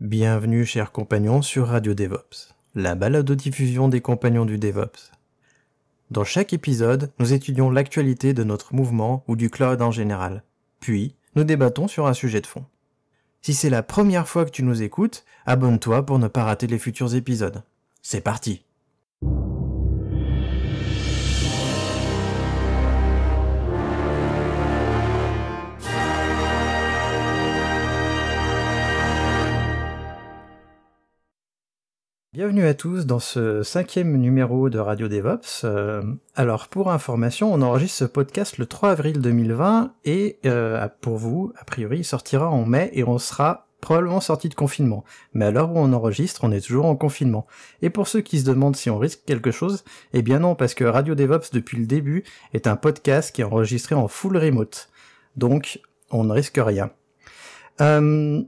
Bienvenue, chers compagnons, sur Radio DevOps, la balade diffusion des compagnons du DevOps. Dans chaque épisode, nous étudions l'actualité de notre mouvement ou du cloud en général. Puis, nous débattons sur un sujet de fond. Si c'est la première fois que tu nous écoutes, abonne-toi pour ne pas rater les futurs épisodes. C'est parti! Bienvenue à tous dans ce cinquième numéro de Radio DevOps. Euh, alors pour information, on enregistre ce podcast le 3 avril 2020 et euh, pour vous, a priori, il sortira en mai et on sera probablement sorti de confinement. Mais à l'heure où on enregistre, on est toujours en confinement. Et pour ceux qui se demandent si on risque quelque chose, eh bien non, parce que Radio DevOps depuis le début est un podcast qui est enregistré en full remote. Donc on ne risque rien. Euh,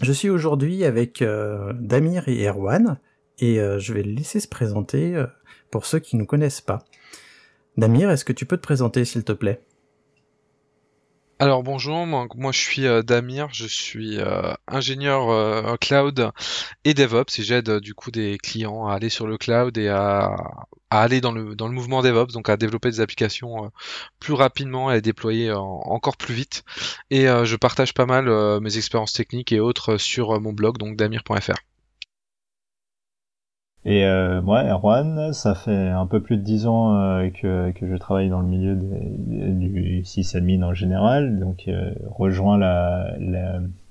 je suis aujourd'hui avec euh, Damir et Erwan, et euh, je vais le laisser se présenter euh, pour ceux qui ne nous connaissent pas. Damir, est-ce que tu peux te présenter, s'il te plaît alors bonjour, moi, je suis euh, Damir, je suis euh, ingénieur euh, cloud et DevOps et j'aide du coup des clients à aller sur le cloud et à, aller dans le, mouvement DevOps, donc à développer des applications plus rapidement et à déployer encore plus vite. Et je partage pas mal mes expériences techniques et autres sur mon blog, donc damir.fr. Et moi, euh, Erwan, ça fait un peu plus de dix ans euh, que, je travaille dans le milieu du sysadmin en général, donc euh, rejoins la,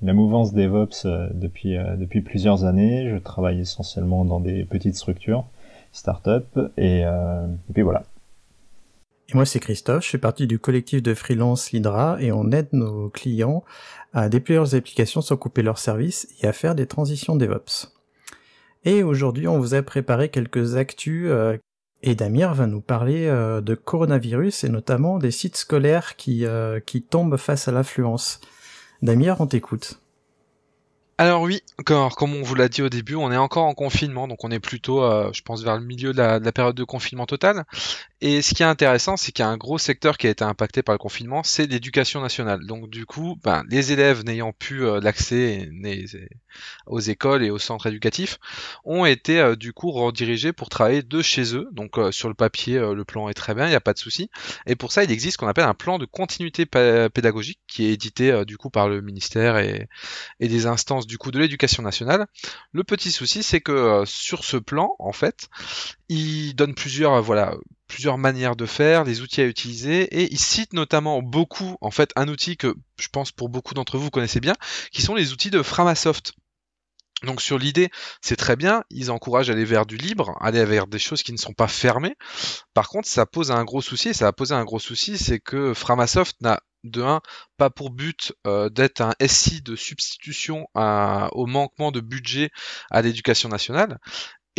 mouvance DevOps euh, depuis, depuis plusieurs années. Je travaille essentiellement dans des petites structures, start-up, et, puis voilà. Et moi, c'est Christophe, je suis parti du collectif de freelance Lydra, et on aide nos clients à déployer leurs applications sans couper leurs services et à faire des transitions DevOps. Et aujourd'hui, on vous a préparé quelques actus euh, et Damir va nous parler euh, de coronavirus et notamment des sites scolaires qui, euh, qui tombent face à l'affluence. Damir, on t'écoute. Alors oui, encore. comme on vous l'a dit au début, on est encore en confinement, donc on est plutôt, je pense, vers le milieu de la, de la période de confinement total. Et ce qui est intéressant, c'est qu'il y a un gros secteur qui a été impacté par le confinement, c'est l'éducation nationale. Donc du coup, ben, les élèves n'ayant plus euh, l'accès aux écoles et aux centres éducatifs ont été euh, du coup redirigés pour travailler de chez eux. Donc euh, sur le papier, le plan est très bien, il n'y a pas de souci. Et pour ça, il existe ce qu'on appelle un plan de continuité pédagogique qui est édité du coup par le ministère et, et des instances du coup de l'éducation nationale. Le petit souci, c'est que sur ce plan, en fait, il donne plusieurs voilà plusieurs manières de faire, les outils à utiliser, et il cite notamment beaucoup, en fait, un outil que je pense pour beaucoup d'entre vous, connaissez bien, qui sont les outils de Framasoft. Donc sur l'idée, c'est très bien, ils encouragent à aller vers du libre, aller vers des choses qui ne sont pas fermées. Par contre, ça pose un gros souci, et ça a posé un gros souci, c'est que Framasoft n'a de 1, pas pour but euh, d'être un SI de substitution à, au manquement de budget à l'éducation nationale,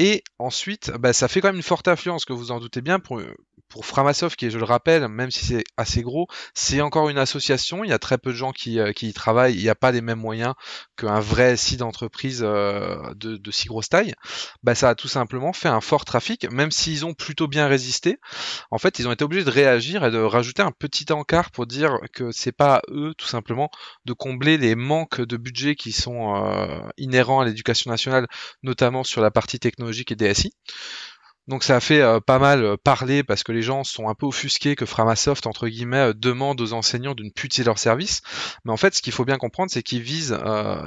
et ensuite, bah, ça fait quand même une forte influence, que vous en doutez bien, pour, pour Framasoft, qui est, je le rappelle, même si c'est assez gros, c'est encore une association. Il y a très peu de gens qui, euh, y travaillent. Il n'y a pas les mêmes moyens qu'un vrai site d'entreprise euh, de, si grosse taille. Bah, ça a tout simplement fait un fort trafic, même s'ils ont plutôt bien résisté. En fait, ils ont été obligés de réagir et de rajouter un petit encart pour dire que c'est pas à eux, tout simplement, de combler les manques de budget qui sont euh, inhérents à l'éducation nationale, notamment sur la partie technologique et DSI. Donc ça a fait euh, pas mal euh, parler parce que les gens sont un peu offusqués que Framasoft, entre guillemets, euh, demande aux enseignants de ne plus leur service. Mais en fait, ce qu'il faut bien comprendre, c'est qu'ils visent,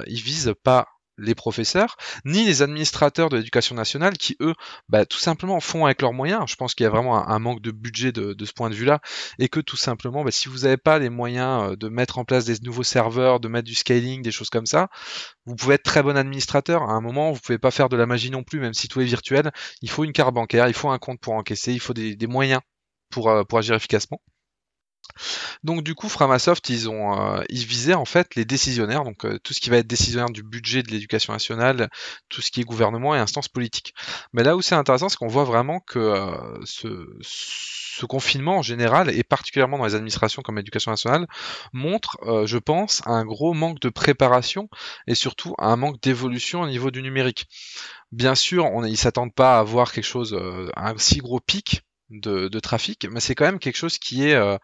ils visent pas les professeurs, ni les administrateurs de l'éducation nationale qui, eux, bah, tout simplement font avec leurs moyens. Je pense qu'il y a vraiment un, manque de budget de, ce point de vue-là, et que tout simplement, bah, si vous n'avez pas les moyens euh, de mettre en place des nouveaux serveurs, de mettre du scaling, des choses comme ça, vous pouvez être très bon administrateur. À un moment, vous pouvez pas faire de la magie non plus, même si tout est virtuel. Il faut une carte bancaire, il faut un compte pour encaisser, il faut des, moyens pour, euh, pour agir efficacement. Donc du coup, Framasoft, ils ont, euh, ils visaient en fait les décisionnaires, donc euh, tout ce qui va être décisionnaire du budget de l'éducation nationale, tout ce qui est gouvernement et instances politiques. Mais là où c'est intéressant, c'est qu'on voit vraiment que euh, ce, confinement en général, et particulièrement dans les administrations comme l'éducation nationale, montre, je pense, un gros manque de préparation et surtout un manque d'évolution au niveau du numérique. Bien sûr, on, ils s'attendent pas à avoir quelque chose, un si gros pic, de, trafic, mais c'est quand même quelque chose qui est, euh,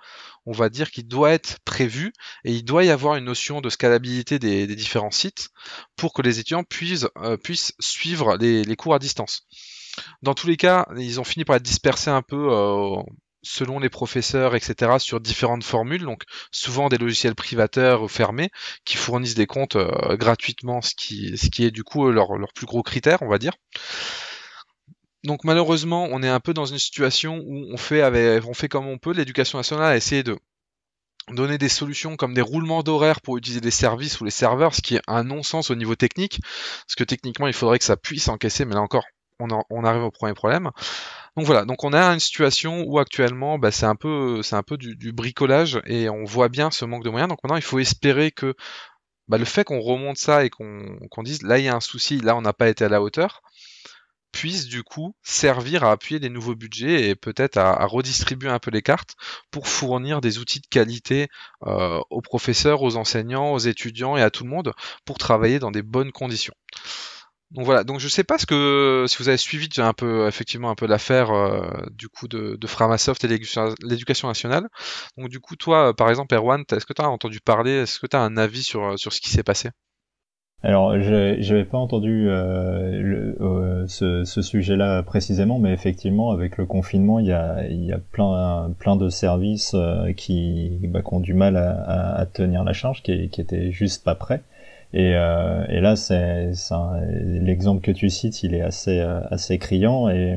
on va dire, qui doit être prévu et il doit y avoir une notion de scalabilité des, différents sites pour que les étudiants euh, puissent, suivre les, cours à distance. Dans tous les cas, ils ont fini par être dispersés un peu euh, selon les professeurs, etc., sur différentes formules, donc souvent des logiciels privateurs ou fermés qui fournissent des comptes gratuitement, ce qui, ce qui est du coup leur, leur plus gros critère, on va dire donc malheureusement, on est un peu dans une situation où on fait, on fait comme on peut. L'éducation nationale a essayé de donner des solutions comme des roulements d'horaire pour utiliser des services ou les serveurs, ce qui est un non-sens au niveau technique, parce que techniquement, il faudrait que ça puisse encaisser, mais là encore, on, arrive au premier problème. Donc voilà, donc on a une situation où actuellement, bah, c'est un peu, c'est un peu du, bricolage et on voit bien ce manque de moyens. Donc maintenant, il faut espérer que bah, le fait qu'on remonte ça et qu'on dise là, il y a un souci, là, on n'a pas été à la hauteur puisse du coup servir à appuyer les nouveaux budgets et peut-être à, redistribuer un peu les cartes pour fournir des outils de qualité euh, aux professeurs, aux enseignants, aux étudiants et à tout le monde pour travailler dans des bonnes conditions. Donc voilà, donc je sais pas ce que si vous avez suivi un peu effectivement un peu l'affaire euh, du coup de, de Framasoft et l'éducation nationale. Donc du coup toi par exemple Erwan, est-ce que tu as entendu parler, est-ce que tu as un avis sur, sur ce qui s'est passé alors, je n'avais pas entendu euh, le, euh, ce, sujet-là précisément, mais effectivement, avec le confinement, il y a, il plein, plein de services euh, qui, bah, qui, ont du mal à, à, tenir la charge, qui, qui étaient juste pas prêts. Et, euh, et là, c'est, l'exemple que tu cites, il est assez, assez criant et,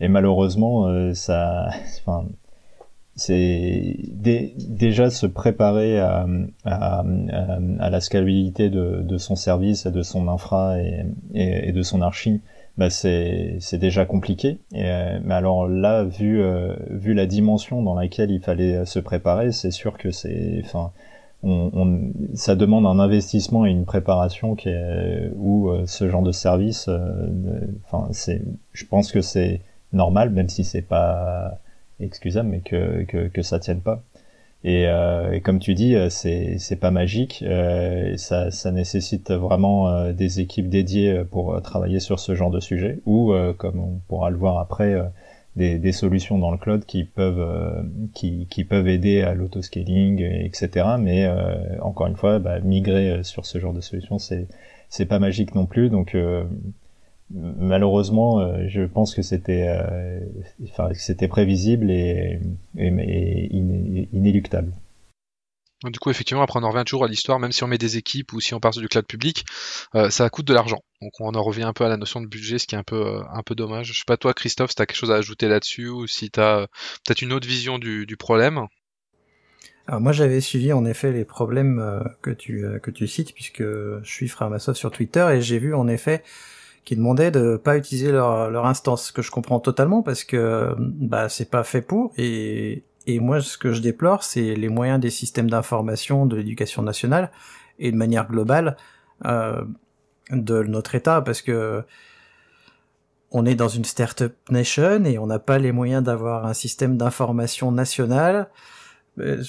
et malheureusement, ça, c'est déjà se préparer à, à, à la scalabilité de, de, son service et de son infra et, et, de son archi, bah c'est déjà compliqué. mais alors là, vu, euh, vu la dimension dans laquelle il fallait se préparer, c'est sûr que c'est, enfin, on, ça demande un investissement et une préparation qui est, où euh, ce genre de service, euh, enfin, c'est, je pense que c'est normal, même si c'est pas Excusez-moi, mais que, que, que ça tienne pas. Et, euh, comme tu dis, euh, c'est c'est pas magique. Euh, ça, ça nécessite vraiment euh, des équipes dédiées pour travailler sur ce genre de sujet, ou comme on pourra le voir après, des, des solutions dans le cloud qui peuvent qui, qui peuvent aider à l'autoscaling, etc. Mais encore une fois, bah, migrer sur ce genre de solution, c'est c'est pas magique non plus. Donc malheureusement, euh, je pense que c'était, euh, c'était prévisible et, inéluctable. Du coup, effectivement, après on en revient toujours à l'histoire, même si on met des équipes ou si on part du cloud public, euh, ça coûte de l'argent. Donc on en revient un peu à la notion de budget, ce qui est un peu, un peu dommage. Je sais pas toi, Christophe, si tu as quelque chose à ajouter là-dessus ou si tu as peut-être une autre vision du, problème. Alors moi j'avais suivi en effet les problèmes que tu, que tu cites, puisque je suis frère Framasoft sur Twitter et j'ai vu en effet qui demandaient de pas utiliser leur, leur instance, que je comprends totalement parce que bah c'est pas fait pour et et moi ce que je déplore c'est les moyens des systèmes d'information de l'éducation nationale et de manière globale euh, de notre État parce que on est dans une startup nation et on n'a pas les moyens d'avoir un système d'information national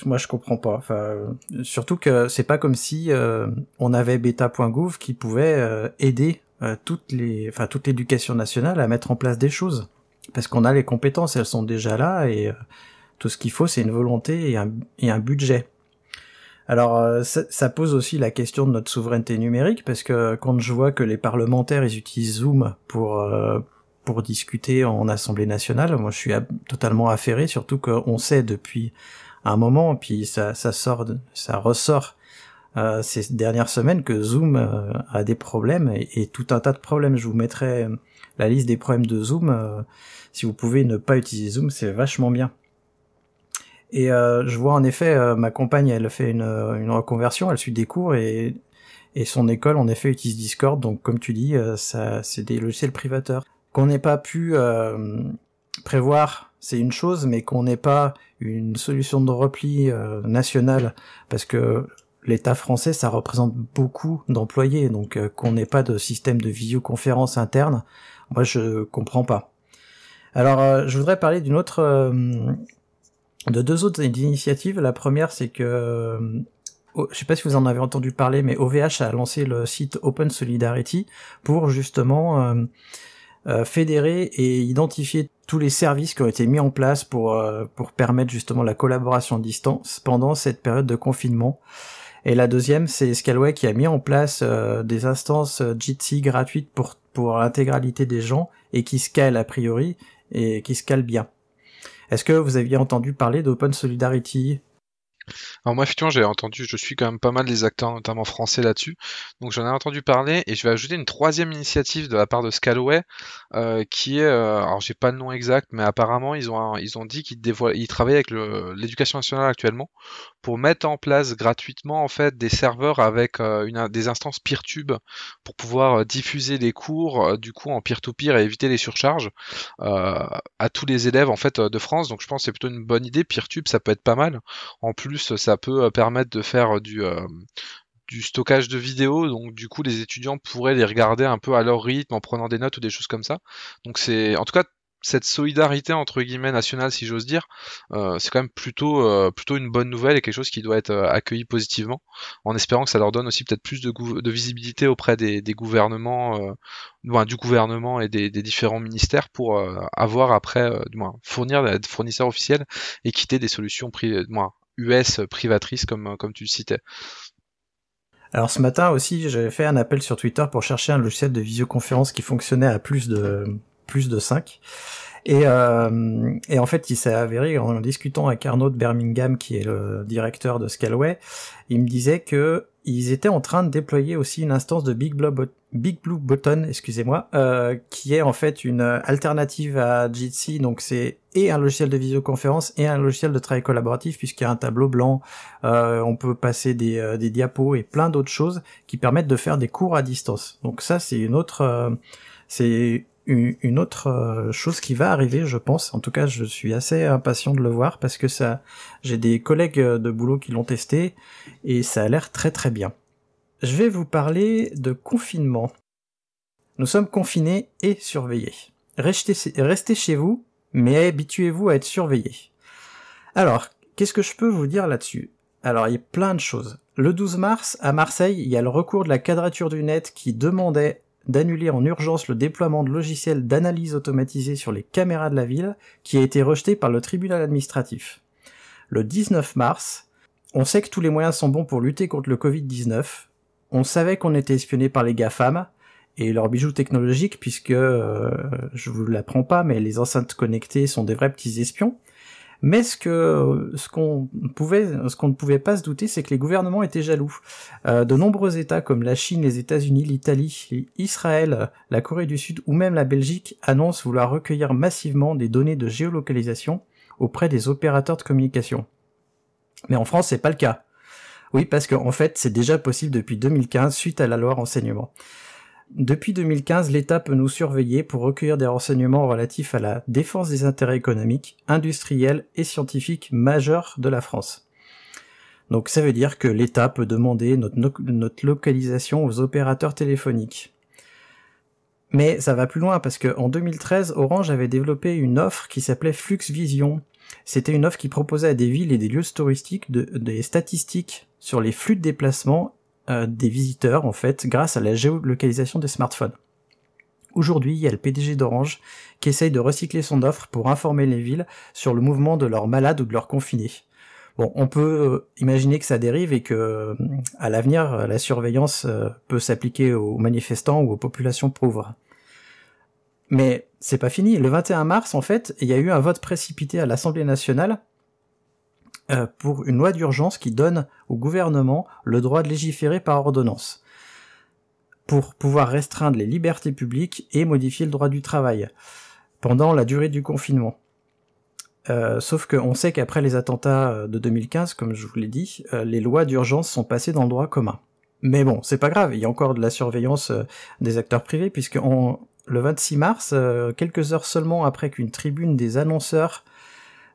moi je comprends pas. Enfin, surtout que c'est pas comme si euh, on avait beta.gouv qui pouvait euh, aider euh, toutes les, toute l'éducation nationale à mettre en place des choses, parce qu'on a les compétences, elles sont déjà là et euh, tout ce qu'il faut, c'est une volonté et un, budget. Alors euh, ça, pose aussi la question de notre souveraineté numérique, parce que quand je vois que les parlementaires ils utilisent Zoom pour pour discuter en Assemblée nationale, moi je suis totalement affairé, surtout qu'on sait depuis un moment, puis ça, ça sort, ça ressort euh, ces dernières semaines que Zoom euh, a des problèmes et, tout un tas de problèmes. Je vous mettrai euh, la liste des problèmes de Zoom. si vous pouvez ne pas utiliser Zoom, c'est vachement bien. Et je vois en effet, ma compagne, elle fait une, une, reconversion, elle suit des cours et, et son école, en effet, utilise Discord. Donc, comme tu dis, ça, c'est des logiciels privateurs. Qu'on n'ait pas pu prévoir, c'est une chose, mais qu'on n'ait pas une solution de repli nationale, parce que l'État français, ça représente beaucoup d'employés, donc euh, qu'on n'ait pas de système de visioconférence interne, moi je comprends pas. Alors euh, je voudrais parler d'une autre, euh, de deux autres initiatives. La première, c'est que, Je je sais pas si vous en avez entendu parler, mais OVH a lancé le site Open Solidarity pour justement fédérer et identifier tous les services qui ont été mis en place pour, pour permettre justement la collaboration à distance pendant cette période de confinement. Et la deuxième, c'est Scalway qui a mis en place euh, des instances euh, Jitsi gratuites pour, pour l'intégralité des gens et qui scale a priori et qui scale bien. Est-ce que vous aviez entendu parler d'Open Solidarity alors moi, effectivement, j'ai entendu, je suis quand même pas mal des acteurs, notamment français là-dessus. Donc j'en ai entendu parler et je vais ajouter une troisième initiative de la part de Scalway, euh, qui est, euh, alors j'ai pas le nom exact, mais apparemment ils ont, ils ont dit qu'ils travaillent avec l'éducation nationale actuellement pour mettre en place gratuitement en fait des serveurs avec euh, une, des instances PeerTube pour pouvoir diffuser les cours du coup en peer-to-peer et éviter les surcharges à tous les élèves en fait de France. Donc je pense que c'est plutôt une bonne idée. PeerTube, ça peut être pas mal. En plus ça peut euh, permettre de faire euh, du, euh, du stockage de vidéos, donc du coup les étudiants pourraient les regarder un peu à leur rythme en prenant des notes ou des choses comme ça. Donc c'est en tout cas cette solidarité entre guillemets nationale si j'ose dire, c'est quand même plutôt plutôt une bonne nouvelle et quelque chose qui doit être accueilli positivement, en espérant que ça leur donne aussi peut-être plus de, de, visibilité auprès des, gouvernements, du gouvernement et des, différents ministères pour avoir après, du moins fournir des fournisseurs officiels et quitter des solutions privées, US privatrice euh, comme, tu le citais. Alors ce matin aussi, j'avais fait un appel sur Twitter pour chercher un logiciel de visioconférence qui fonctionnait à plus de plus de 5. Et, euh, et en fait, il s'est avéré, en discutant avec Arnaud de Birmingham, qui est le directeur de Scalway, il me disait que ils étaient en train de déployer aussi une instance de Big Blue, Button, excusez-moi, euh, qui est en fait une euh, alternative à Jitsi. Donc c'est et un logiciel de visioconférence et un logiciel de travail collaboratif puisqu'il y a un tableau blanc, euh, on peut passer des, diapos et plein d'autres choses qui permettent de faire des cours à distance. Donc ça c'est une autre, c'est une autre euh, chose qui va arriver, je pense. En tout cas, je suis assez impatient de le voir parce que ça, j'ai des collègues de boulot qui l'ont testé et ça a l'air très très bien. Je vais vous parler de confinement. Nous sommes confinés et surveillés. Restez, restez chez vous, mais habituez-vous à être surveillé. Alors, qu'est-ce que je peux vous dire là-dessus Alors, il y a plein de choses. Le 12 mars, à Marseille, il y a le recours de la quadrature du net qui demandait d'annuler en urgence le déploiement de logiciels d'analyse automatisée sur les caméras de la ville qui a été rejeté par le tribunal administratif. Le 19 mars, on sait que tous les moyens sont bons pour lutter contre le Covid-19, on savait qu'on était espionné par les GAFAM et leurs bijoux technologiques puisque, euh, je vous l'apprends pas, mais les enceintes connectées sont des vrais petits espions. Mais ce que euh, ce qu'on ne pouvait pas se douter, c'est que les gouvernements étaient jaloux. Euh, de nombreux États comme la Chine, les États-Unis, l'Italie, Israël, la Corée du Sud ou même la Belgique annoncent vouloir recueillir massivement des données de géolocalisation auprès des opérateurs de communication. Mais en France, c'est pas le cas. Oui, parce qu'en en fait, c'est déjà possible depuis 2015 suite à la loi renseignement. Depuis 2015, l'État peut nous surveiller pour recueillir des renseignements relatifs à la défense des intérêts économiques, industriels et scientifiques majeurs de la France. Donc ça veut dire que l'État peut demander notre, localisation aux opérateurs téléphoniques. Mais ça va plus loin parce qu'en 2013, Orange avait développé une offre qui s'appelait Flux Vision. C'était une offre qui proposait à des villes et des lieux touristiques des statistiques sur les flux de déplacement euh, des visiteurs en fait grâce à la géolocalisation des smartphones. Aujourd'hui, il y a le PDG d'Orange qui essaye de recycler son offre pour informer les villes sur le mouvement de leurs malades ou de leurs confinés. Bon, on peut euh, imaginer que ça dérive et que, euh, à l'avenir, la surveillance peut s'appliquer aux manifestants ou aux populations pauvres. Mais c'est pas fini. Le 21 mars, en fait, il y a eu un vote précipité à l'Assemblée nationale euh, pour une loi d'urgence qui donne au gouvernement le droit de légiférer par ordonnance pour pouvoir restreindre les libertés publiques et modifier le droit du travail pendant la durée du confinement. Euh, sauf qu'on sait qu'après les attentats euh, de 2015, comme je vous l'ai dit, euh, les lois d'urgence sont passées dans le droit commun. Mais bon, c'est pas grave, il y a encore de la surveillance des acteurs privés, puisque le 26 mars, quelques heures seulement après qu'une tribune des annonceurs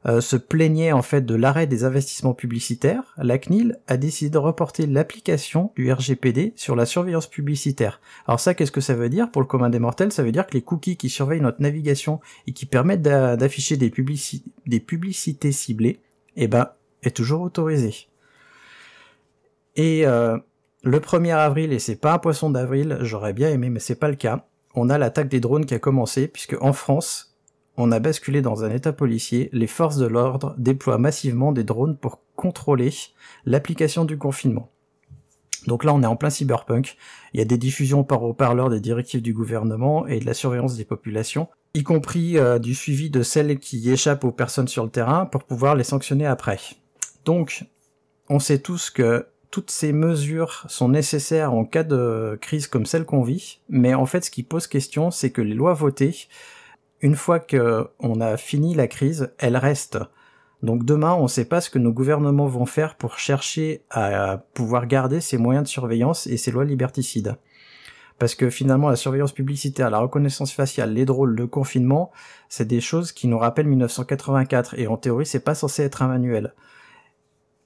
euh, se plaignait en fait de l'arrêt des investissements publicitaires, la CNIL a décidé de reporter l'application du RGPD sur la surveillance publicitaire. Alors ça, qu'est-ce que ça veut dire pour le commun des mortels Ça veut dire que les cookies qui surveillent notre navigation et qui permettent d'afficher des, publicités ciblées, eh ben, est toujours autorisé. Et euh, le 1er avril, et c'est pas un poisson d'avril, j'aurais bien aimé, mais c'est pas le cas. On a l'attaque des drones qui a commencé, puisque en France, on a basculé dans un état policier, les forces de l'ordre déploient massivement des drones pour contrôler l'application du confinement. Donc là, on est en plein cyberpunk. Il y a des diffusions par haut-parleur des directives du gouvernement et de la surveillance des populations, y compris euh, du suivi de celles qui échappent aux personnes sur le terrain pour pouvoir les sanctionner après. Donc, on sait tous que toutes ces mesures sont nécessaires en cas de crise comme celle qu'on vit, mais en fait, ce qui pose question, c'est que les lois votées une fois qu'on a fini la crise, elle reste. Donc demain, on ne sait pas ce que nos gouvernements vont faire pour chercher à pouvoir garder ces moyens de surveillance et ces lois liberticides. Parce que finalement, la surveillance publicitaire, la reconnaissance faciale, les drôles, le confinement, c'est des choses qui nous rappellent 1984 et en théorie, c'est pas censé être un manuel.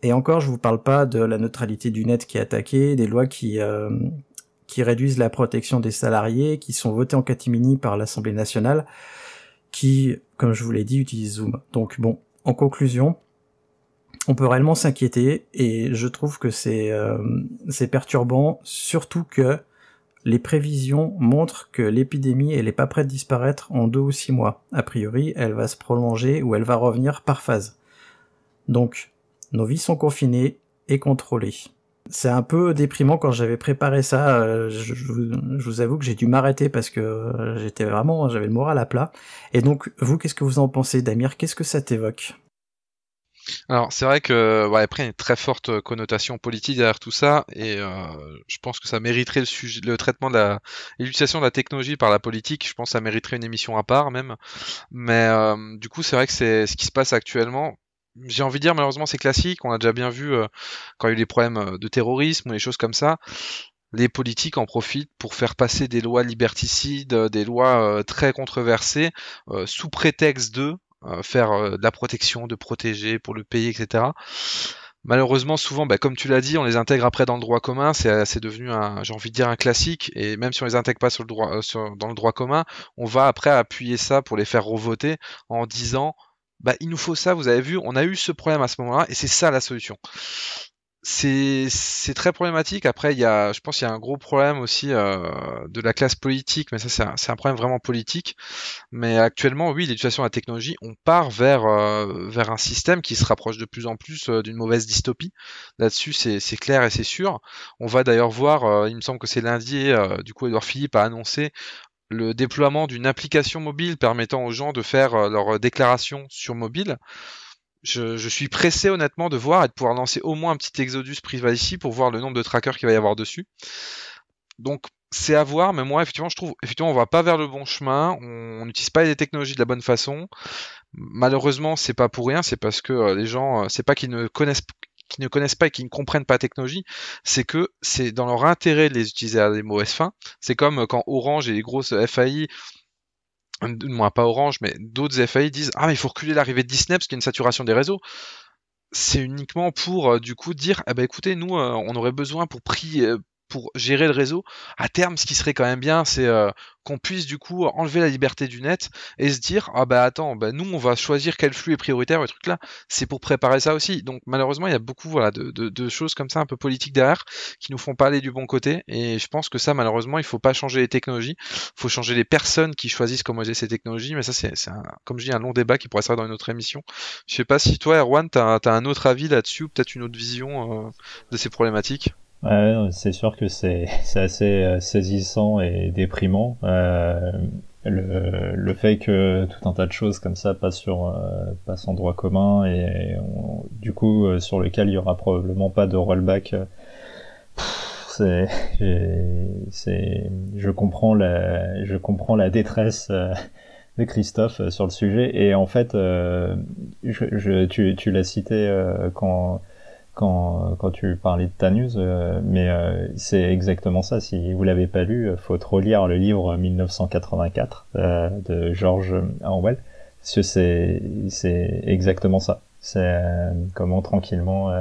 Et encore, je vous parle pas de la neutralité du net qui est attaquée, des lois qui euh, qui réduisent la protection des salariés, qui sont votées en catimini par l'Assemblée nationale qui, comme je vous l'ai dit, utilise Zoom. Donc bon, en conclusion, on peut réellement s'inquiéter et je trouve que c'est euh, perturbant, surtout que les prévisions montrent que l'épidémie, elle n'est pas prête de disparaître en deux ou six mois. A priori, elle va se prolonger ou elle va revenir par phase. Donc, nos vies sont confinées et contrôlées. C'est un peu déprimant quand j'avais préparé ça. Euh, je, vous avoue que j'ai dû m'arrêter parce que euh, j'étais vraiment, j'avais le moral à plat. Et donc, vous, qu'est-ce que vous en pensez, Damir Qu'est-ce que ça t'évoque alors c'est vrai que après il y a une très forte euh, connotation politique derrière tout ça et je pense que ça mériterait le, traitement de l'utilisation de la technologie par la politique. Je pense que ça mériterait une émission à part même. Mais du coup c'est vrai que c'est ce qui se passe actuellement j'ai envie de dire, malheureusement, c'est classique. On a déjà bien vu euh, quand il y a eu les problèmes euh, de terrorisme ou les choses comme ça. Les politiques en profitent pour faire passer des lois liberticides, euh, des lois très controversées, sous prétexte de faire de la protection, de protéger pour le pays, etc. Malheureusement, souvent, bah, comme tu l'as dit, on les intègre après dans le droit commun. C'est devenu, j'ai envie de dire, un classique. Et même si on les intègre pas sur le droit, dans le droit commun, on va après appuyer ça pour les faire revoter en disant bah, il nous faut ça, vous avez vu, on a eu ce problème à ce moment-là, et c'est ça la solution. C'est très problématique. Après, il y a, je pense qu'il y a un gros problème aussi euh, de la classe politique, mais ça, c'est un, un, problème vraiment politique. Mais actuellement, oui, l'éducation à la technologie, on part vers, euh, vers un système qui se rapproche de plus en plus euh, d'une mauvaise dystopie. Là-dessus, c'est clair et c'est sûr. On va d'ailleurs voir, euh, il me semble que c'est lundi, du coup, Edouard Philippe a annoncé le déploiement d'une application mobile permettant aux gens de faire euh, leur euh, déclaration sur mobile. Je, suis pressé honnêtement de voir et de pouvoir lancer au moins un petit Exodus ici pour voir le nombre de trackers qu'il va y avoir dessus. Donc c'est à voir, mais moi effectivement je trouve effectivement on va pas vers le bon chemin, on n'utilise pas les technologies de la bonne façon. Malheureusement c'est pas pour rien, c'est parce que euh, les gens c'est pas qu'ils ne connaissent qui ne connaissent pas et qui ne comprennent pas la technologie, c'est que c'est dans leur intérêt de les utiliser à des mauvaises fins. C'est comme quand Orange et les grosses FAI moins pas Orange, mais d'autres FAI disent Ah, mais il faut reculer l'arrivée de Disney parce qu'il y a une saturation des réseaux. C'est uniquement pour, euh, du coup, dire Ah, bah écoutez, nous, euh, on aurait besoin pour prix, pour gérer le réseau. À terme, ce qui serait quand même bien, c'est euh, qu'on puisse du coup enlever la liberté du net et se dire ah bah attends, bah, nous on va choisir quel flux est prioritaire, et truc là. C'est pour préparer ça aussi. Donc malheureusement, il y a beaucoup voilà de, choses comme ça un peu politiques derrière qui nous font pas aller du bon côté. Et je pense que ça, malheureusement, il faut pas changer les technologies, il faut changer les personnes qui choisissent comment gérer ces technologies. Mais ça, c'est comme je dis un long débat qui pourrait se faire dans une autre émission. Je sais pas si toi, Erwan, t'as un autre avis là-dessus ou peut-être une autre vision euh, de ces problématiques. Ouais, c'est sûr que c'est assez euh, saisissant et déprimant. Euh, le, le, fait que tout un tas de choses comme ça passent, sur, euh, en droit commun et, du coup euh, sur lequel il y aura probablement pas de rollback. c'est, je comprends la, je comprends la détresse de Christophe sur le sujet et en fait, je, tu, tu l'as cité quand quand, quand tu parlais de ta news, euh, mais euh, c'est exactement ça. Si vous l'avez pas lu, euh, faut trop lire le livre 1984 de George Orwell. C'est c'est exactement ça. C'est comment tranquillement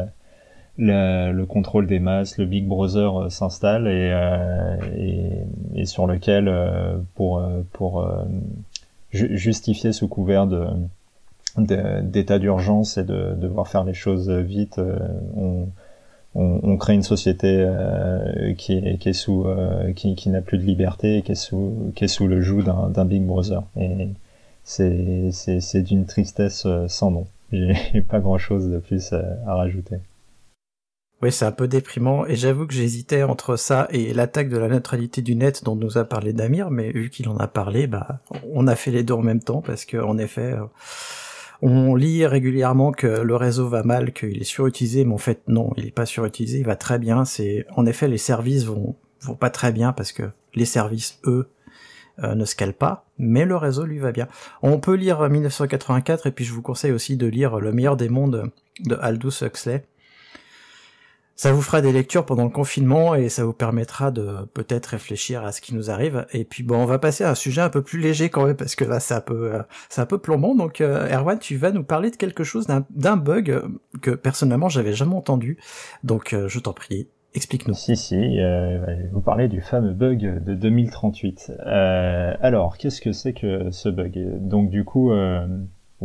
le, le, contrôle des masses, le Big Brother s'installe et, et, et, sur lequel pour pour justifier sous couvert de d'état d'urgence et de, devoir faire les choses vite. Euh, on, on, on, crée une société euh, qui, est, qui est sous euh, qui, qui n'a plus de liberté et qui est sous qui est sous le joug d'un Big Brother et c'est c'est c'est d'une tristesse sans nom j'ai pas grand chose de plus à rajouter oui, c'est un peu déprimant, et j'avoue que j'hésitais entre ça et l'attaque de la neutralité du net dont nous a parlé Damir, mais vu qu'il en a parlé, bah, on a fait les deux en même temps, parce que, en effet, on lit régulièrement que le réseau va mal, qu'il est surutilisé, mais en fait non, il n'est pas surutilisé, il va très bien. C'est en effet les services vont vont pas très bien parce que les services eux euh, ne scalent pas, mais le réseau lui va bien. On peut lire 1984 euh, et puis je vous conseille aussi de lire Le meilleur des mondes de Aldous Huxley ça vous fera des lectures pendant le confinement et ça vous permettra de peut-être réfléchir à ce qui nous arrive. Et puis bon, on va passer à un sujet un peu plus léger quand même parce que là c'est un peu euh, c'est un peu plombant. Donc euh, Erwan, tu vas nous parler de quelque chose d'un bug euh, que personnellement j'avais jamais entendu. Donc je t'en prie, explique-nous. Si si, vous parlez du fameux bug de 2038. alors qu'est-ce que c'est que ce bug Donc du coup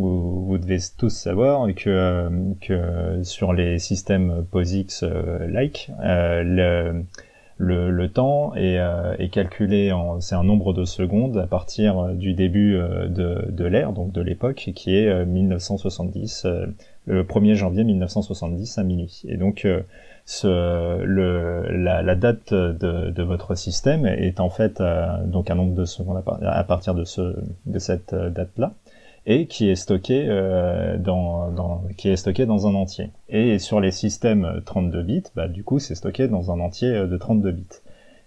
vous, devez tous savoir que, sur les systèmes POSIX-like, euh, euh, le, temps euh, est, calculé en c'est un nombre de secondes à partir du début de, l'ère, donc de l'époque, qui est 1970, le 1er janvier 1970 à minuit. Et donc la, date de, votre système est en fait donc un nombre de secondes à, partir de, ce, de cette date-là et qui est stocké euh, dans, qui est stocké dans un entier. Et sur les systèmes 32 euh, bits, bah, du coup, c'est stocké dans un entier euh, de 32 bits.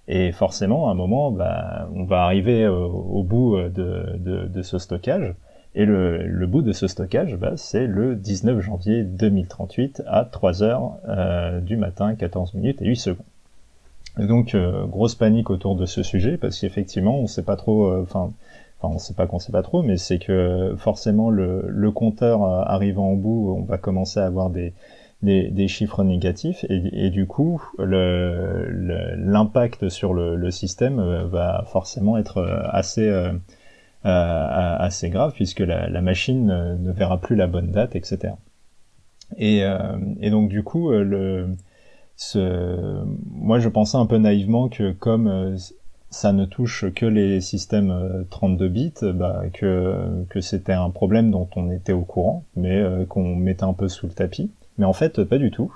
Et forcément, à un moment, bah, on va arriver au, bout de, ce stockage. Et le, bout de ce stockage, bah, c'est le 19 janvier 2038 à 3 h du matin, 14 minutes et 8 secondes. donc, grosse panique autour de ce sujet, parce qu'effectivement, on ne sait pas trop enfin on sait pas qu'on sait pas trop, mais c'est que forcément le, compteur euh, arrivant au bout, on va commencer à avoir des, des, chiffres négatifs et, du coup l'impact sur le, système euh, va forcément être euh, assez assez grave puisque la, machine ne verra plus la bonne date, etc. Et, donc du coup moi je pensais un peu naïvement que comme ça ne touche que les systèmes 32 euh, bits, bah, que, c'était un problème dont on était au courant, mais euh, qu'on mettait un peu sous le tapis. Mais en fait, pas du tout.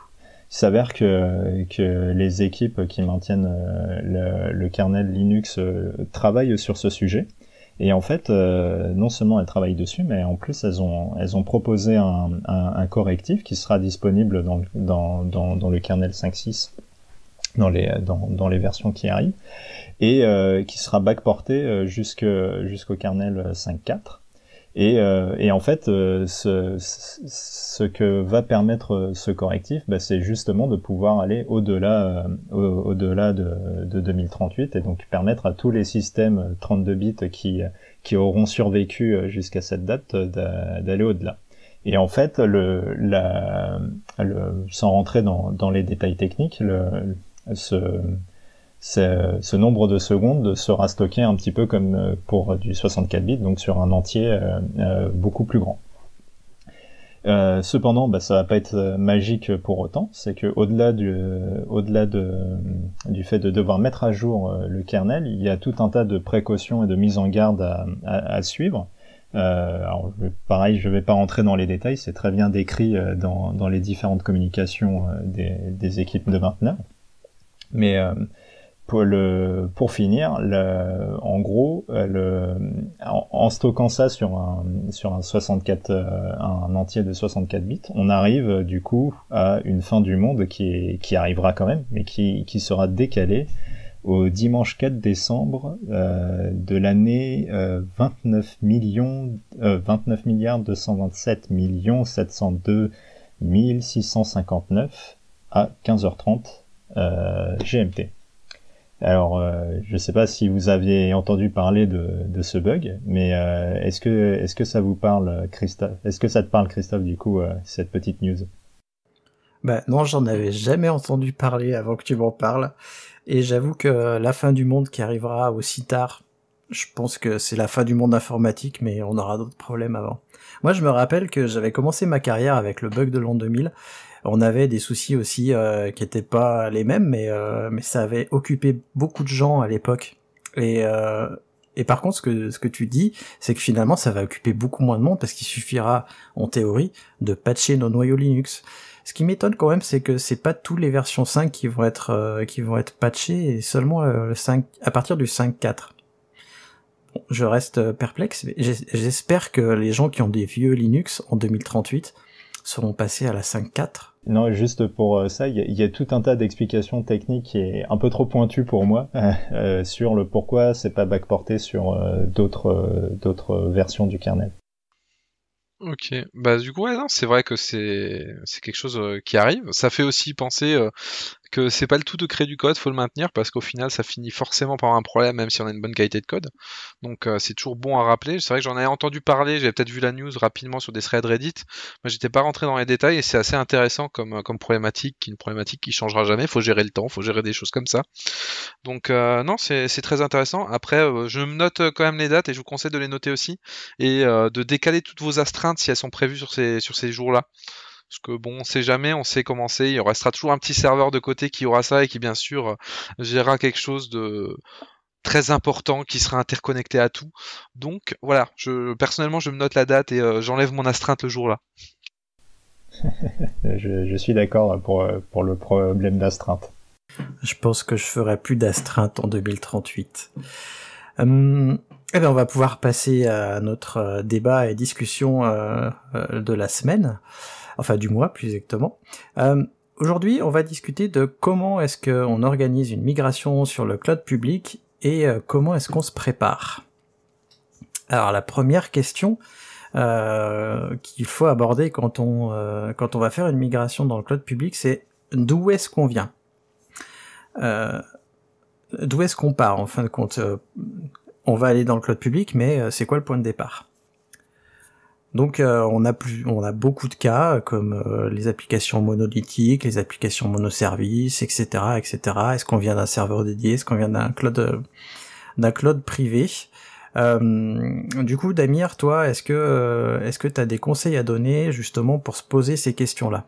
Il s'avère que, les équipes qui maintiennent euh, le, kernel Linux travaillent sur ce sujet. Et en fait, non seulement elles travaillent dessus, mais en plus elles ont, elles ont proposé un, correctif qui sera disponible dans, dans, dans, dans le kernel 5.6, dans les, dans, dans les versions qui arrivent, et euh, qui sera backporté euh, jusqu'au kernel 5.4. Euh, et, en fait, ce, que va permettre ce correctif, bah, c'est justement de pouvoir aller au-delà -delà de, 2038 et donc permettre à tous les systèmes 32 bits qui, qui auront survécu jusqu'à cette date d'aller au-delà. Et en fait, le, sans rentrer dans, les détails techniques, ce, ce nombre de secondes sera stocké un petit peu comme euh, pour du 64 bits, donc sur un entier euh, euh, beaucoup plus grand. cependant, bah, ça va pas être magique pour autant. C'est que au-delà du, au-delà du fait de devoir mettre à jour le kernel, il y a tout un tas de précautions et de mises en garde à, suivre. pareil, je vais pas rentrer dans les détails. C'est très bien décrit dans, les différentes communications des, équipes de maintenance. Mais pour, le, pour finir, le, en gros, le, en, stockant ça sur un, sur un 64, euh, un entier de 64 bits, on arrive euh, du coup à une fin du monde qui, est, qui arrivera quand même, mais qui, qui sera décalée au dimanche 4 décembre euh, de l'année euh, 29 millions, 29 euh, milliards 227 millions 702 659 à 15h30 GMT. Alors, euh, je ne sais pas si vous aviez entendu parler de, ce bug, mais euh, est-ce que ça vous parle, Christophe Est-ce que ça te parle, Christophe, du coup, euh, cette petite news Bah non, j'en avais jamais entendu parler avant que tu m'en parles, et j'avoue que la fin du monde qui arrivera aussi tard, je pense que c'est la fin du monde informatique, mais on aura d'autres problèmes avant. Moi, je me rappelle que j'avais commencé ma carrière avec le bug de l'an 2000, on avait des soucis aussi euh, qui n'étaient pas les mêmes, mais, euh, mais ça avait occupé beaucoup de gens à l'époque. Et, euh, et par contre, ce que, ce que tu dis, c'est que finalement, ça va occuper beaucoup moins de monde parce qu'il suffira, en théorie, de patcher nos noyaux Linux. Ce qui m'étonne quand même, c'est que c'est pas toutes les versions 5 qui vont être qui vont être patchées, et seulement le 5 à partir du 5.4 je reste perplexe. J'espère que les gens qui ont des vieux Linux en 2038 seront passés à la 5.4 non, juste pour euh, ça, il y, a tout un tas d'explications techniques qui est un peu trop pointu pour moi euh, sur le pourquoi c'est pas backporté sur euh, d'autres d'autres versions du kernel. Ok, bah du coup c'est vrai que c'est c'est quelque chose qui arrive. Ça fait aussi penser que c'est pas le tout de créer du code, faut le maintenir parce qu'au final ça finit forcément par un problème même si on a une bonne qualité de code. Donc euh, c'est toujours bon à rappeler. C'est vrai que j'en avais entendu parler, j'avais peut-être vu la news rapidement sur des threads Reddit. Moi j'étais pas rentré dans les détails et c'est assez intéressant comme, euh, problématique, une problématique qui changera jamais. Faut gérer le temps, faut gérer des choses comme ça. Donc euh, non, c'est très intéressant. Après, je me note quand même les dates et je vous conseille de les noter aussi et de décaler toutes vos astreintes si elles sont prévues sur ces jours-là. Parce que bon, on sait jamais, on sait comment c'est. Il restera toujours un petit serveur de côté qui aura ça et qui bien sûr gérera quelque chose de très important qui sera interconnecté à tout. Donc voilà, je, personnellement je me note la date et euh, j'enlève mon astreinte le jour-là. je, suis d'accord pour, le problème d'astreinte. Je pense que je ferai plus d'astreinte en 2038. Hum, eh bien, on va pouvoir passer à notre euh, débat et discussion euh, de la semaine enfin du mois plus exactement. Euh, aujourd'hui, on va discuter de comment est-ce qu'on organise une migration sur le cloud public et euh, comment est-ce qu'on se prépare. Alors la première question euh, qu'il faut aborder quand on, quand on va faire une migration dans le cloud public, c'est d'où est-ce qu'on vient D'où est-ce qu'on part en fin de compte On va aller dans le cloud public, mais c'est quoi le point de départ donc euh, on a plus, on a beaucoup de cas comme euh, les applications monolithiques, les applications monoservices, etc., etc. Est-ce qu'on vient d'un serveur dédié, est-ce qu'on vient d'un cloud, euh, d'un cloud privé Du coup, Damir, toi, est-ce que, est-ce que t'as des conseils à donner justement pour se poser ces questions-là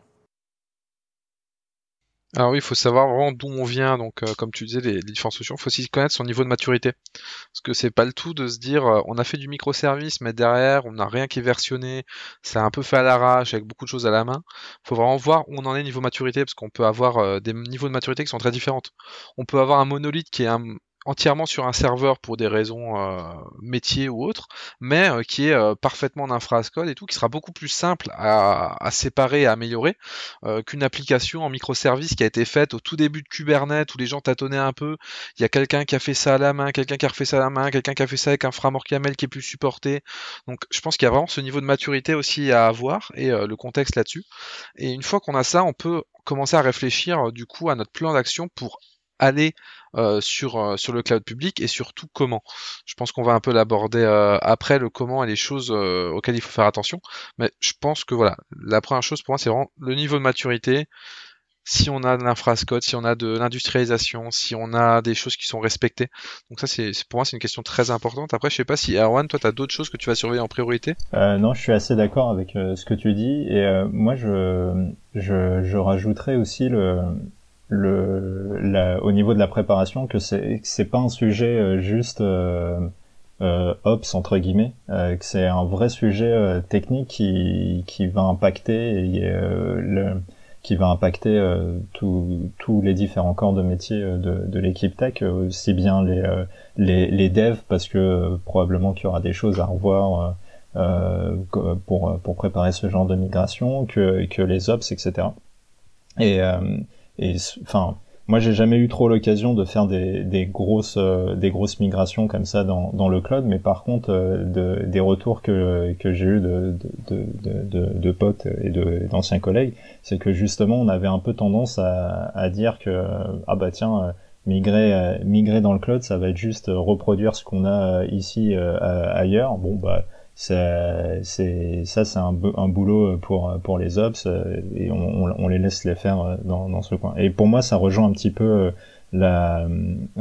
alors ah oui, il faut savoir vraiment d'où on vient, donc euh, comme tu disais, les, les différentes il faut aussi connaître son niveau de maturité. Parce que c'est pas le tout de se dire euh, on a fait du microservice, mais derrière on n'a rien qui est versionné, c'est un peu fait à l'arrache, avec beaucoup de choses à la main. Il faut vraiment voir où on en est niveau maturité, parce qu'on peut avoir euh, des niveaux de maturité qui sont très différentes. On peut avoir un monolithe qui est un, entièrement sur un serveur pour des raisons euh, ou autres, mais euh, qui est euh, parfaitement en infrascode et tout, qui sera beaucoup plus simple à, séparer et à améliorer euh, qu'une application en microservice qui a été faite au tout début de Kubernetes où les gens tâtonnaient un peu. Il y a quelqu'un qui a fait ça à la main, quelqu'un qui a refait ça à la main, quelqu'un qui a fait ça avec un framework YAML qui est plus supporté. Donc je pense qu'il y a vraiment ce niveau de maturité aussi à avoir et le contexte là-dessus. Et une fois qu'on a ça, on peut commencer à réfléchir du coup à notre plan d'action pour aller euh, sur, euh, sur le cloud public et surtout comment. Je pense qu'on va un peu l'aborder euh, après, le comment et les choses auxquelles il faut faire attention. Mais je pense que voilà, la première chose pour moi, c'est vraiment le niveau de maturité. Si on a de l'infrascode, si on a de l'industrialisation, si on a des choses qui sont respectées. Donc ça, c'est pour moi, c'est une question très importante. Après, je sais pas si Erwan, toi, tu as d'autres choses que tu vas surveiller en priorité Non, je suis assez d'accord avec ce que tu dis. Et moi, je, je, je rajouterais aussi le, le, la, au niveau de la préparation que c'est c'est pas un sujet euh, juste euh, euh, ops entre guillemets, euh, que c'est un vrai sujet euh, technique qui qui va impacter et, le, qui va impacter tous les différents corps de métier de, de l'équipe tech, aussi bien les, les, les devs parce que probablement qu'il y aura des choses à revoir. pour, pour préparer ce genre de migration que, que les ops etc et et enfin, moi, j'ai jamais eu trop l'occasion de faire des, grosses, euh, des grosses migrations comme ça dans, le cloud, mais par contre, euh, des retours que, j'ai eu de, potes et d'anciens collègues, c'est que justement, on avait un peu tendance à, dire que ah bah tiens, euh, migrer, dans le cloud, ça va être juste reproduire ce qu'on a ici ailleurs. Bon bah ça, c'est ça, c'est un, un, boulot euh, pour euh, pour les ops euh, et on, on, les laisse les faire dans, dans, ce coin. Et pour moi, ça rejoint un petit peu la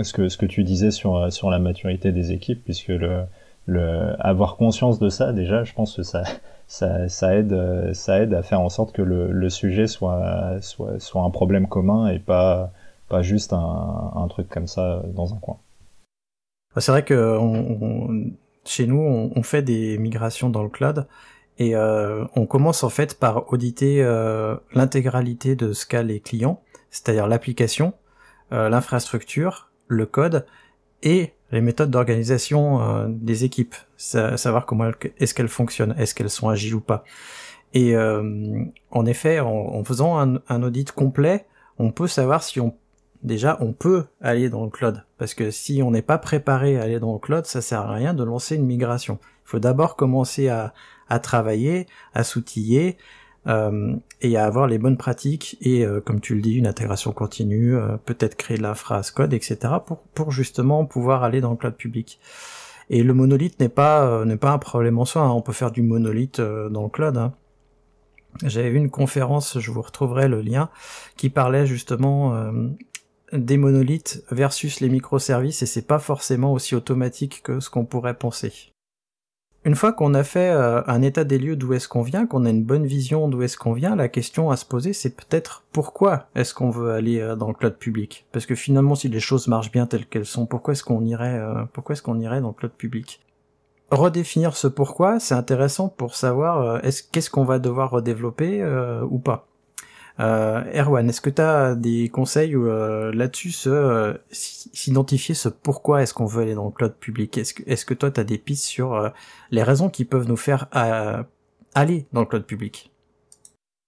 ce que ce que tu disais sur sur la maturité des équipes, puisque le le avoir conscience de ça déjà, je pense que ça ça, ça, aide, ça aide à faire en sorte que le, le sujet soit, soit, soit, un problème commun et pas, pas juste un, un truc comme ça dans un coin. Bah, c'est vrai que on, chez nous, on, fait des migrations dans le cloud et euh, on commence en fait par auditer euh, l'intégralité de ce qu'a les clients, c'est-à-dire l'application, euh, l'infrastructure, le code et les méthodes d'organisation des équipes, savoir comment est-ce qu'elles fonctionnent, est-ce qu'elles sont agiles ou pas. Et en effet, en, faisant un, audit complet, on peut savoir si on peut déjà, on peut aller dans le cloud. Parce que si on n'est pas préparé à aller dans le cloud, ça sert à rien de lancer une migration. Il faut d'abord commencer à, travailler, à s'outiller euh, et à avoir les bonnes pratiques et, euh, comme tu le dis, une intégration continue, euh, peut-être créer de phrase code, etc. Pour, justement pouvoir aller dans le cloud public. Et le monolithe n'est pas n'est pas un problème en soi. Hein. On peut faire du monolithe dans le cloud. Hein. J'avais vu une conférence, je vous retrouverai le lien, qui parlait justement des monolithes versus les microservices et c'est pas forcément aussi automatique que ce qu'on pourrait penser. Une fois qu'on a fait euh, un état des lieux d'où est-ce qu'on vient, qu'on a une bonne vision d'où est-ce qu'on vient, la question à se poser c'est peut-être pourquoi est-ce qu'on veut aller euh, dans le cloud public Parce que finalement si les choses marchent bien telles qu'elles sont, pourquoi est-ce qu'on irait, euh, pourquoi est-ce qu'on irait dans le cloud public Redéfinir ce pourquoi, c'est intéressant pour savoir ce qu'est-ce qu'on va devoir redévelopper ou pas. Euh, Erwan, est-ce que tu as des conseils euh, là-dessus, euh, s'identifier ce pourquoi est-ce qu'on veut aller dans le cloud public Est-ce que, toi, tu as des pistes sur les raisons qui peuvent nous faire aller dans le cloud public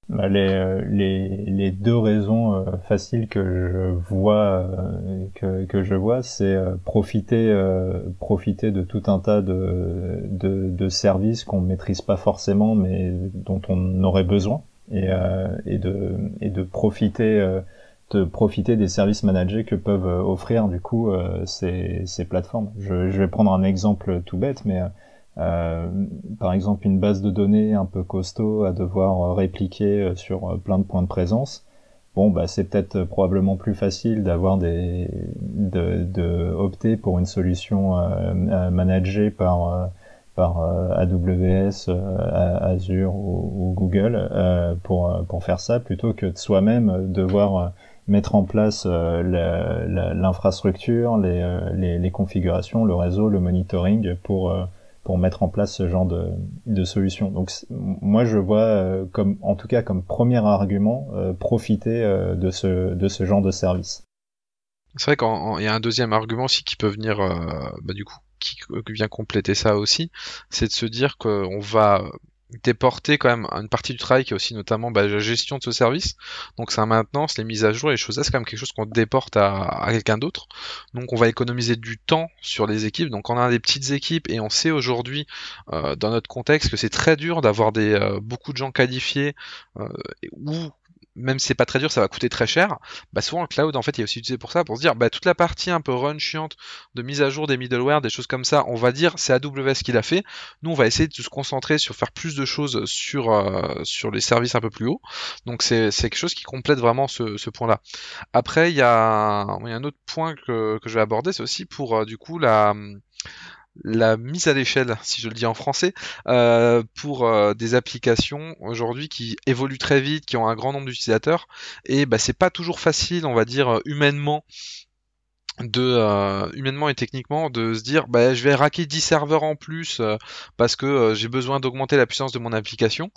bah, les, deux raisons faciles que je vois, que, je vois, c'est profiter, profiter de tout un tas de, de services qu'on maîtrise pas forcément, mais dont on aurait besoin et, euh, et, de, et de profiter euh, de profiter des services managés que peuvent euh, offrir du coup ces, ces plateformes. Je, je, vais prendre un exemple tout bête, mais euh, par exemple une base de données un peu costaud à devoir répliquer sur plein de points de présence. Bon, bah, c'est peut-être probablement plus facile d'avoir des, de, de, opter pour une solution euh, managée par AWS, euh, euh, Azure ou, Google euh, pour, pour faire ça, plutôt que de soi-même devoir mettre en place l'infrastructure, les, les, configurations, le réseau, le monitoring pour pour mettre en place ce genre de, de solution. Donc moi je vois comme en tout cas comme premier argument profiter de, ce, de ce genre de service. C'est vrai qu'il y a un deuxième argument aussi qui peut venir bah, du coup qui vient compléter ça aussi, c'est de se dire qu'on va déporter quand même une partie du travail qui est aussi notamment bah, la gestion de ce service. Donc sa maintenance, les mises à jour, les choses là, c'est quand même quelque chose qu'on déporte à, quelqu'un d'autre. Donc on va économiser du temps sur les équipes. Donc on a des petites équipes et on sait aujourd'hui euh, dans notre contexte que c'est très dur d'avoir euh, beaucoup de gens qualifiés euh, ou même si c'est pas très dur, ça va coûter très cher. Bah souvent le cloud en fait il est aussi utilisé pour ça, pour se dire bah toute la partie un peu run chiante de mise à jour des middleware, des choses comme ça, on va dire c'est AWS qui l'a fait. Nous on va essayer de se concentrer sur faire plus de choses sur euh, sur les services un peu plus haut. Donc c'est quelque chose qui complète vraiment ce, ce point-là. Après il y, a, un autre point que, que je vais aborder, c'est aussi pour euh, du coup la la mise à l'échelle, si je le dis en français, euh, pour euh, des applications aujourd'hui qui évoluent très vite, qui ont un grand nombre d'utilisateurs, et bah, c'est pas toujours facile, on va dire euh, humainement, de humainement et techniquement de se dire bah, je vais raquer 10 serveurs en plus parce que j'ai besoin d'augmenter la puissance de mon application.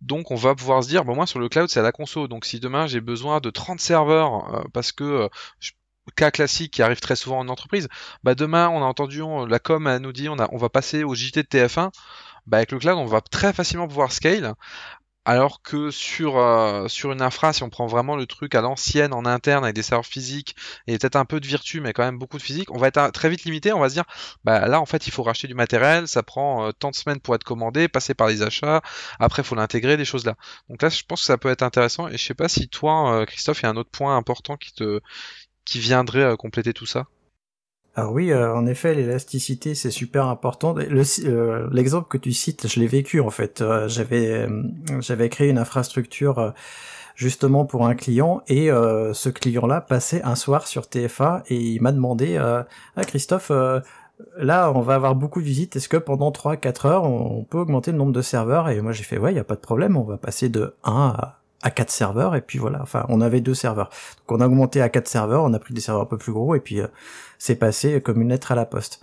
Donc on va pouvoir se dire, bon bah, moi sur le cloud c'est à la console, donc si demain j'ai besoin de 30 serveurs parce que je cas classique qui arrive très souvent en entreprise, bah, demain on a entendu on, la com nous dit on, a, on va passer au JT de TF1, bah avec le cloud on va très facilement pouvoir scale. Alors que sur, euh, sur une infra, si on prend vraiment le truc à l'ancienne, en interne, avec des serveurs physiques, et peut-être un peu de virtu, mais quand même beaucoup de physique, on va être très vite limité, on va se dire, bah là en fait il faut racheter du matériel, ça prend euh, tant de semaines pour être commandé, passer par les achats, après il faut l'intégrer, des choses là. Donc là je pense que ça peut être intéressant, et je sais pas si toi, euh, Christophe, il y a un autre point important qui te, qui viendrait euh, compléter tout ça Ah oui, euh, en effet, l'élasticité, c'est super important. Euh, l'exemple que tu cites, je l'ai vécu en fait. j'avais, j'avais créé une infrastructure justement pour un client et ce client-là passait un soir sur TFA et il m'a demandé à ah, Christophe, là on va avoir beaucoup de visites, est-ce que pendant 3-4 heures on peut augmenter le nombre de serveurs Et moi j'ai fait ouais, il n'y a pas de problème, on va passer de 1 à à quatre serveurs et puis voilà. Enfin, on avait deux serveurs. Donc on a augmenté à quatre serveurs, on a pris des serveurs un peu plus gros et puis euh, c'est passé comme une lettre à la poste.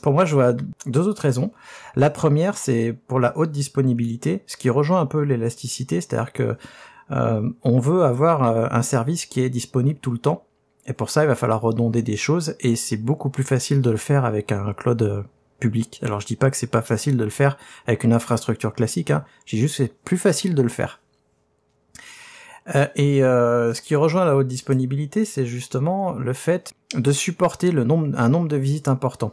Pour moi, je vois deux autres raisons. La première, c'est pour la haute disponibilité, ce qui rejoint un peu l'élasticité, c'est-à-dire que euh, on veut avoir euh, un service qui est disponible tout le temps. Et pour ça, il va falloir redonder des choses, et c'est beaucoup plus facile de le faire avec un cloud public. Alors je dis pas que c'est pas facile de le faire avec une infrastructure classique, hein. j'ai juste c'est plus facile de le faire. Euh, et euh, ce qui rejoint la haute disponibilité, c'est justement le fait de supporter le nombre, un nombre de visites important.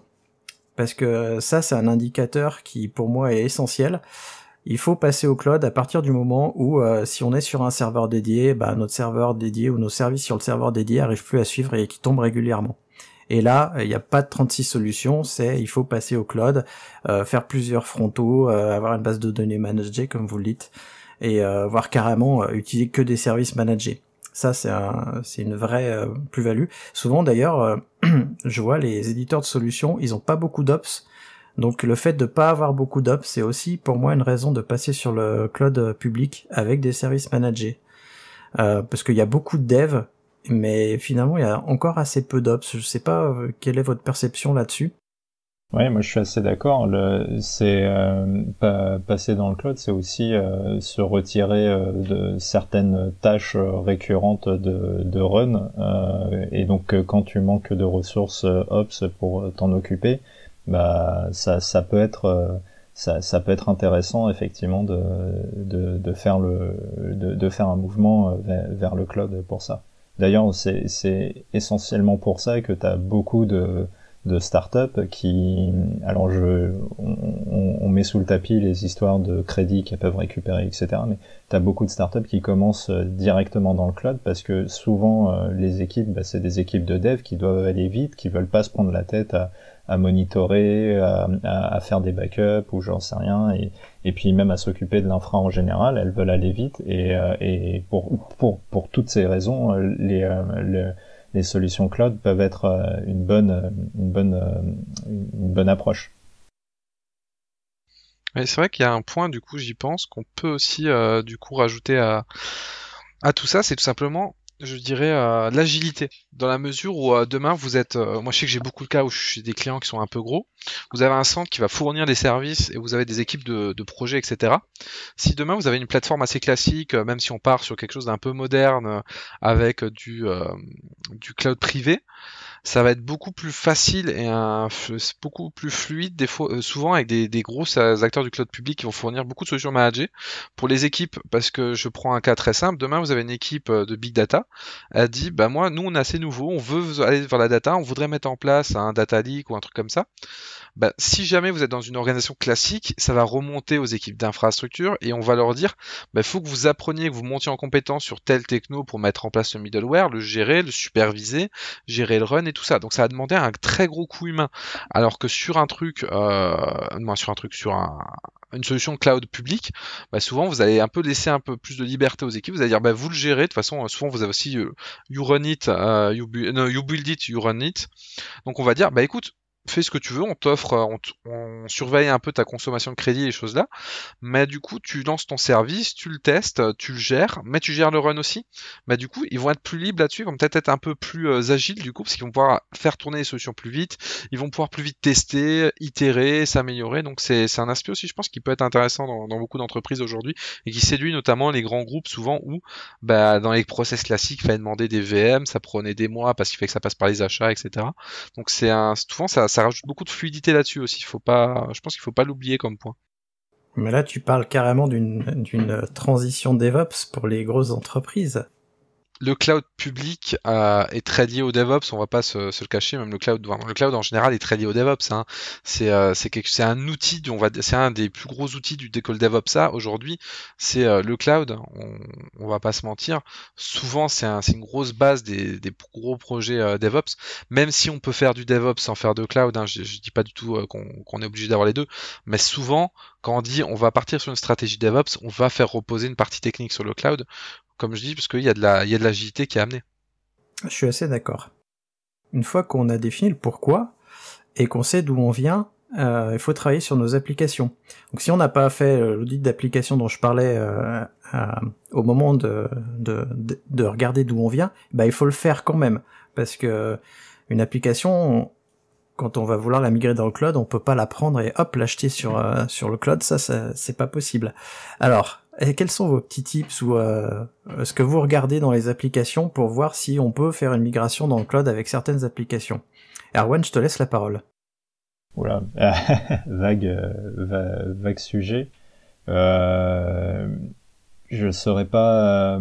Parce que ça, c'est un indicateur qui, pour moi, est essentiel il faut passer au cloud à partir du moment où euh, si on est sur un serveur dédié, bah, notre serveur dédié ou nos services sur le serveur dédié n'arrivent plus à suivre et qui tombent régulièrement. Et là, il n'y a pas de 36 solutions, c'est il faut passer au cloud, faire plusieurs frontaux, avoir une base de données managée comme vous le dites et euh, voire carrément euh, utiliser que des services managés. Ça, c'est un, une vraie euh, plus-value. Souvent, d'ailleurs, je vois les éditeurs de solutions, ils ont pas beaucoup d'ops. Donc le fait de ne pas avoir beaucoup d'ops, c'est aussi pour moi une raison de passer sur le cloud public avec des services managés. parce qu'il y a beaucoup de devs, mais finalement il y a encore assez peu d'ops. Je sais pas quelle est votre perception là-dessus. Oui, moi je suis assez d'accord. C'est euh, pas, passer dans le cloud, c'est aussi euh, se retirer euh, de certaines tâches récurrentes de, run. et donc quand tu manques de ressources ops pour t'en occuper, bah ça, ça peut être ça, peut être intéressant effectivement de, faire le de, faire un mouvement vers, vers le cloud pour ça. D'ailleurs, c'est essentiellement pour ça que tu as beaucoup de de start-up qui, alors je, on, on, met sous le tapis les histoires de crédits qu'elles peuvent récupérer, etc. Mais tu as beaucoup de start-up qui commencent euh, directement dans le cloud parce que souvent euh, les équipes, bah, c'est des équipes de dev qui doivent aller vite, qui veulent pas se prendre la tête à, à monitorer, à, faire des backups ou j'en sais rien, et, et puis même à s'occuper de l'infra en général. Elles veulent aller vite et, euh, et pour, pour, pour toutes ces raisons, les, les les solutions cloud peuvent être euh, une bonne, euh, une bonne, euh, une bonne approche. Mais c'est vrai qu'il y a un point, du coup, j'y pense, qu'on peut aussi, du coup, rajouter à, à tout ça, c'est tout simplement je dirais, euh, l'agilité. Dans la mesure où euh, demain, vous êtes... Euh, moi, je sais que j'ai beaucoup de cas où je suis des clients qui sont un peu gros. Vous avez un centre qui va fournir des services et vous avez des équipes de, de projets, etc. Si demain, vous avez une plateforme assez classique, même si on part sur quelque chose d'un peu moderne, avec du, du cloud privé, ça va être beaucoup plus facile et un, beaucoup plus fluide, des euh, souvent avec des, des gros euh, acteurs du cloud public qui vont fournir beaucoup de solutions managées pour les équipes. Parce que je prends un cas très simple. Demain, vous avez une équipe euh, de big data. Elle dit, bah moi, nous, on est assez nouveau, on veut aller vers la data, on voudrait mettre en place un data leak ou un truc comme ça. Bah, si jamais vous êtes dans une organisation classique, ça va remonter aux équipes d'infrastructure et on va leur dire, il bah, faut que vous appreniez, que vous montiez en compétence sur tel techno pour mettre en place le middleware, le gérer, le superviser, gérer le run et tout ça. Donc ça a demandé un très gros coup humain. Alors que sur un truc, euh, sur un truc, sur une solution cloud publique, bah, souvent vous allez un peu laisser un peu plus de liberté aux équipes, vous allez dire vous le gérez, de toute façon souvent vous avez aussi euh, you run it, euh, you, you, build it, you run it. Donc on va dire bah écoute, fais ce que tu veux, on t'offre, euh, on, surveille un peu ta consommation de crédit et les choses là, mais du coup tu lances ton service, tu le testes, euh, tu le gères, mais tu gères le run aussi, mais du coup ils vont être plus libres là-dessus, ils vont peut-être être un peu plus euh, agiles du coup, parce qu'ils vont pouvoir faire tourner les solutions plus vite, ils vont pouvoir plus vite tester, itérer, s'améliorer, donc c'est un aspect aussi je pense qui peut être intéressant dans, beaucoup d'entreprises aujourd'hui, et qui séduit notamment les grands groupes souvent où bah, dans les process classiques il fallait demander des VM, ça prenait des mois parce qu'il fallait que ça passe par les achats, etc. Donc c'est un, souvent ça ça rajoute beaucoup de fluidité là-dessus aussi. je pense qu'il faut pas l'oublier comme point. Mais là, tu parles carrément d'une transition DevOps pour les grosses entreprises le cloud public euh, est très lié au DevOps, on va pas se, le cacher, même le cloud, le cloud en général est très lié au DevOps. Hein. Euh, c'est un outil, on va, c'est un des plus gros outils du décolle DevOps. aujourd'hui, c'est euh, le cloud. On, on, va pas se mentir. Souvent, c'est une grosse base des, gros projets DevOps. Même si on peut faire du DevOps sans faire de cloud, hein, je, ne dis pas du tout qu'on est obligé d'avoir les deux, mais souvent, quand on dit on va partir sur une stratégie DevOps, on va faire reposer une partie technique sur le cloud comme je dis, parce qu'il y, a de la, il y a de l'agilité qui est amenée. Je suis assez d'accord. Une fois qu'on a défini le pourquoi et qu'on sait d'où on vient, euh, il faut travailler sur nos applications. Donc si on n'a pas fait euh, l'audit d'application dont je parlais euh, euh au moment de, de, de regarder d'où on vient, bah, il faut le faire quand même. Parce que une application, quand on va vouloir la migrer dans le cloud, on peut pas la prendre et hop, l'acheter sur, euh, sur le cloud, ça, ça c'est pas possible. Alors, et quels sont vos petits tips ou euh, ce que vous regardez dans les applications pour voir si on peut faire une migration dans le cloud avec certaines applications Erwan, je te laisse la parole. Voilà. vague, euh, vague sujet. Euh, je ne saurais pas.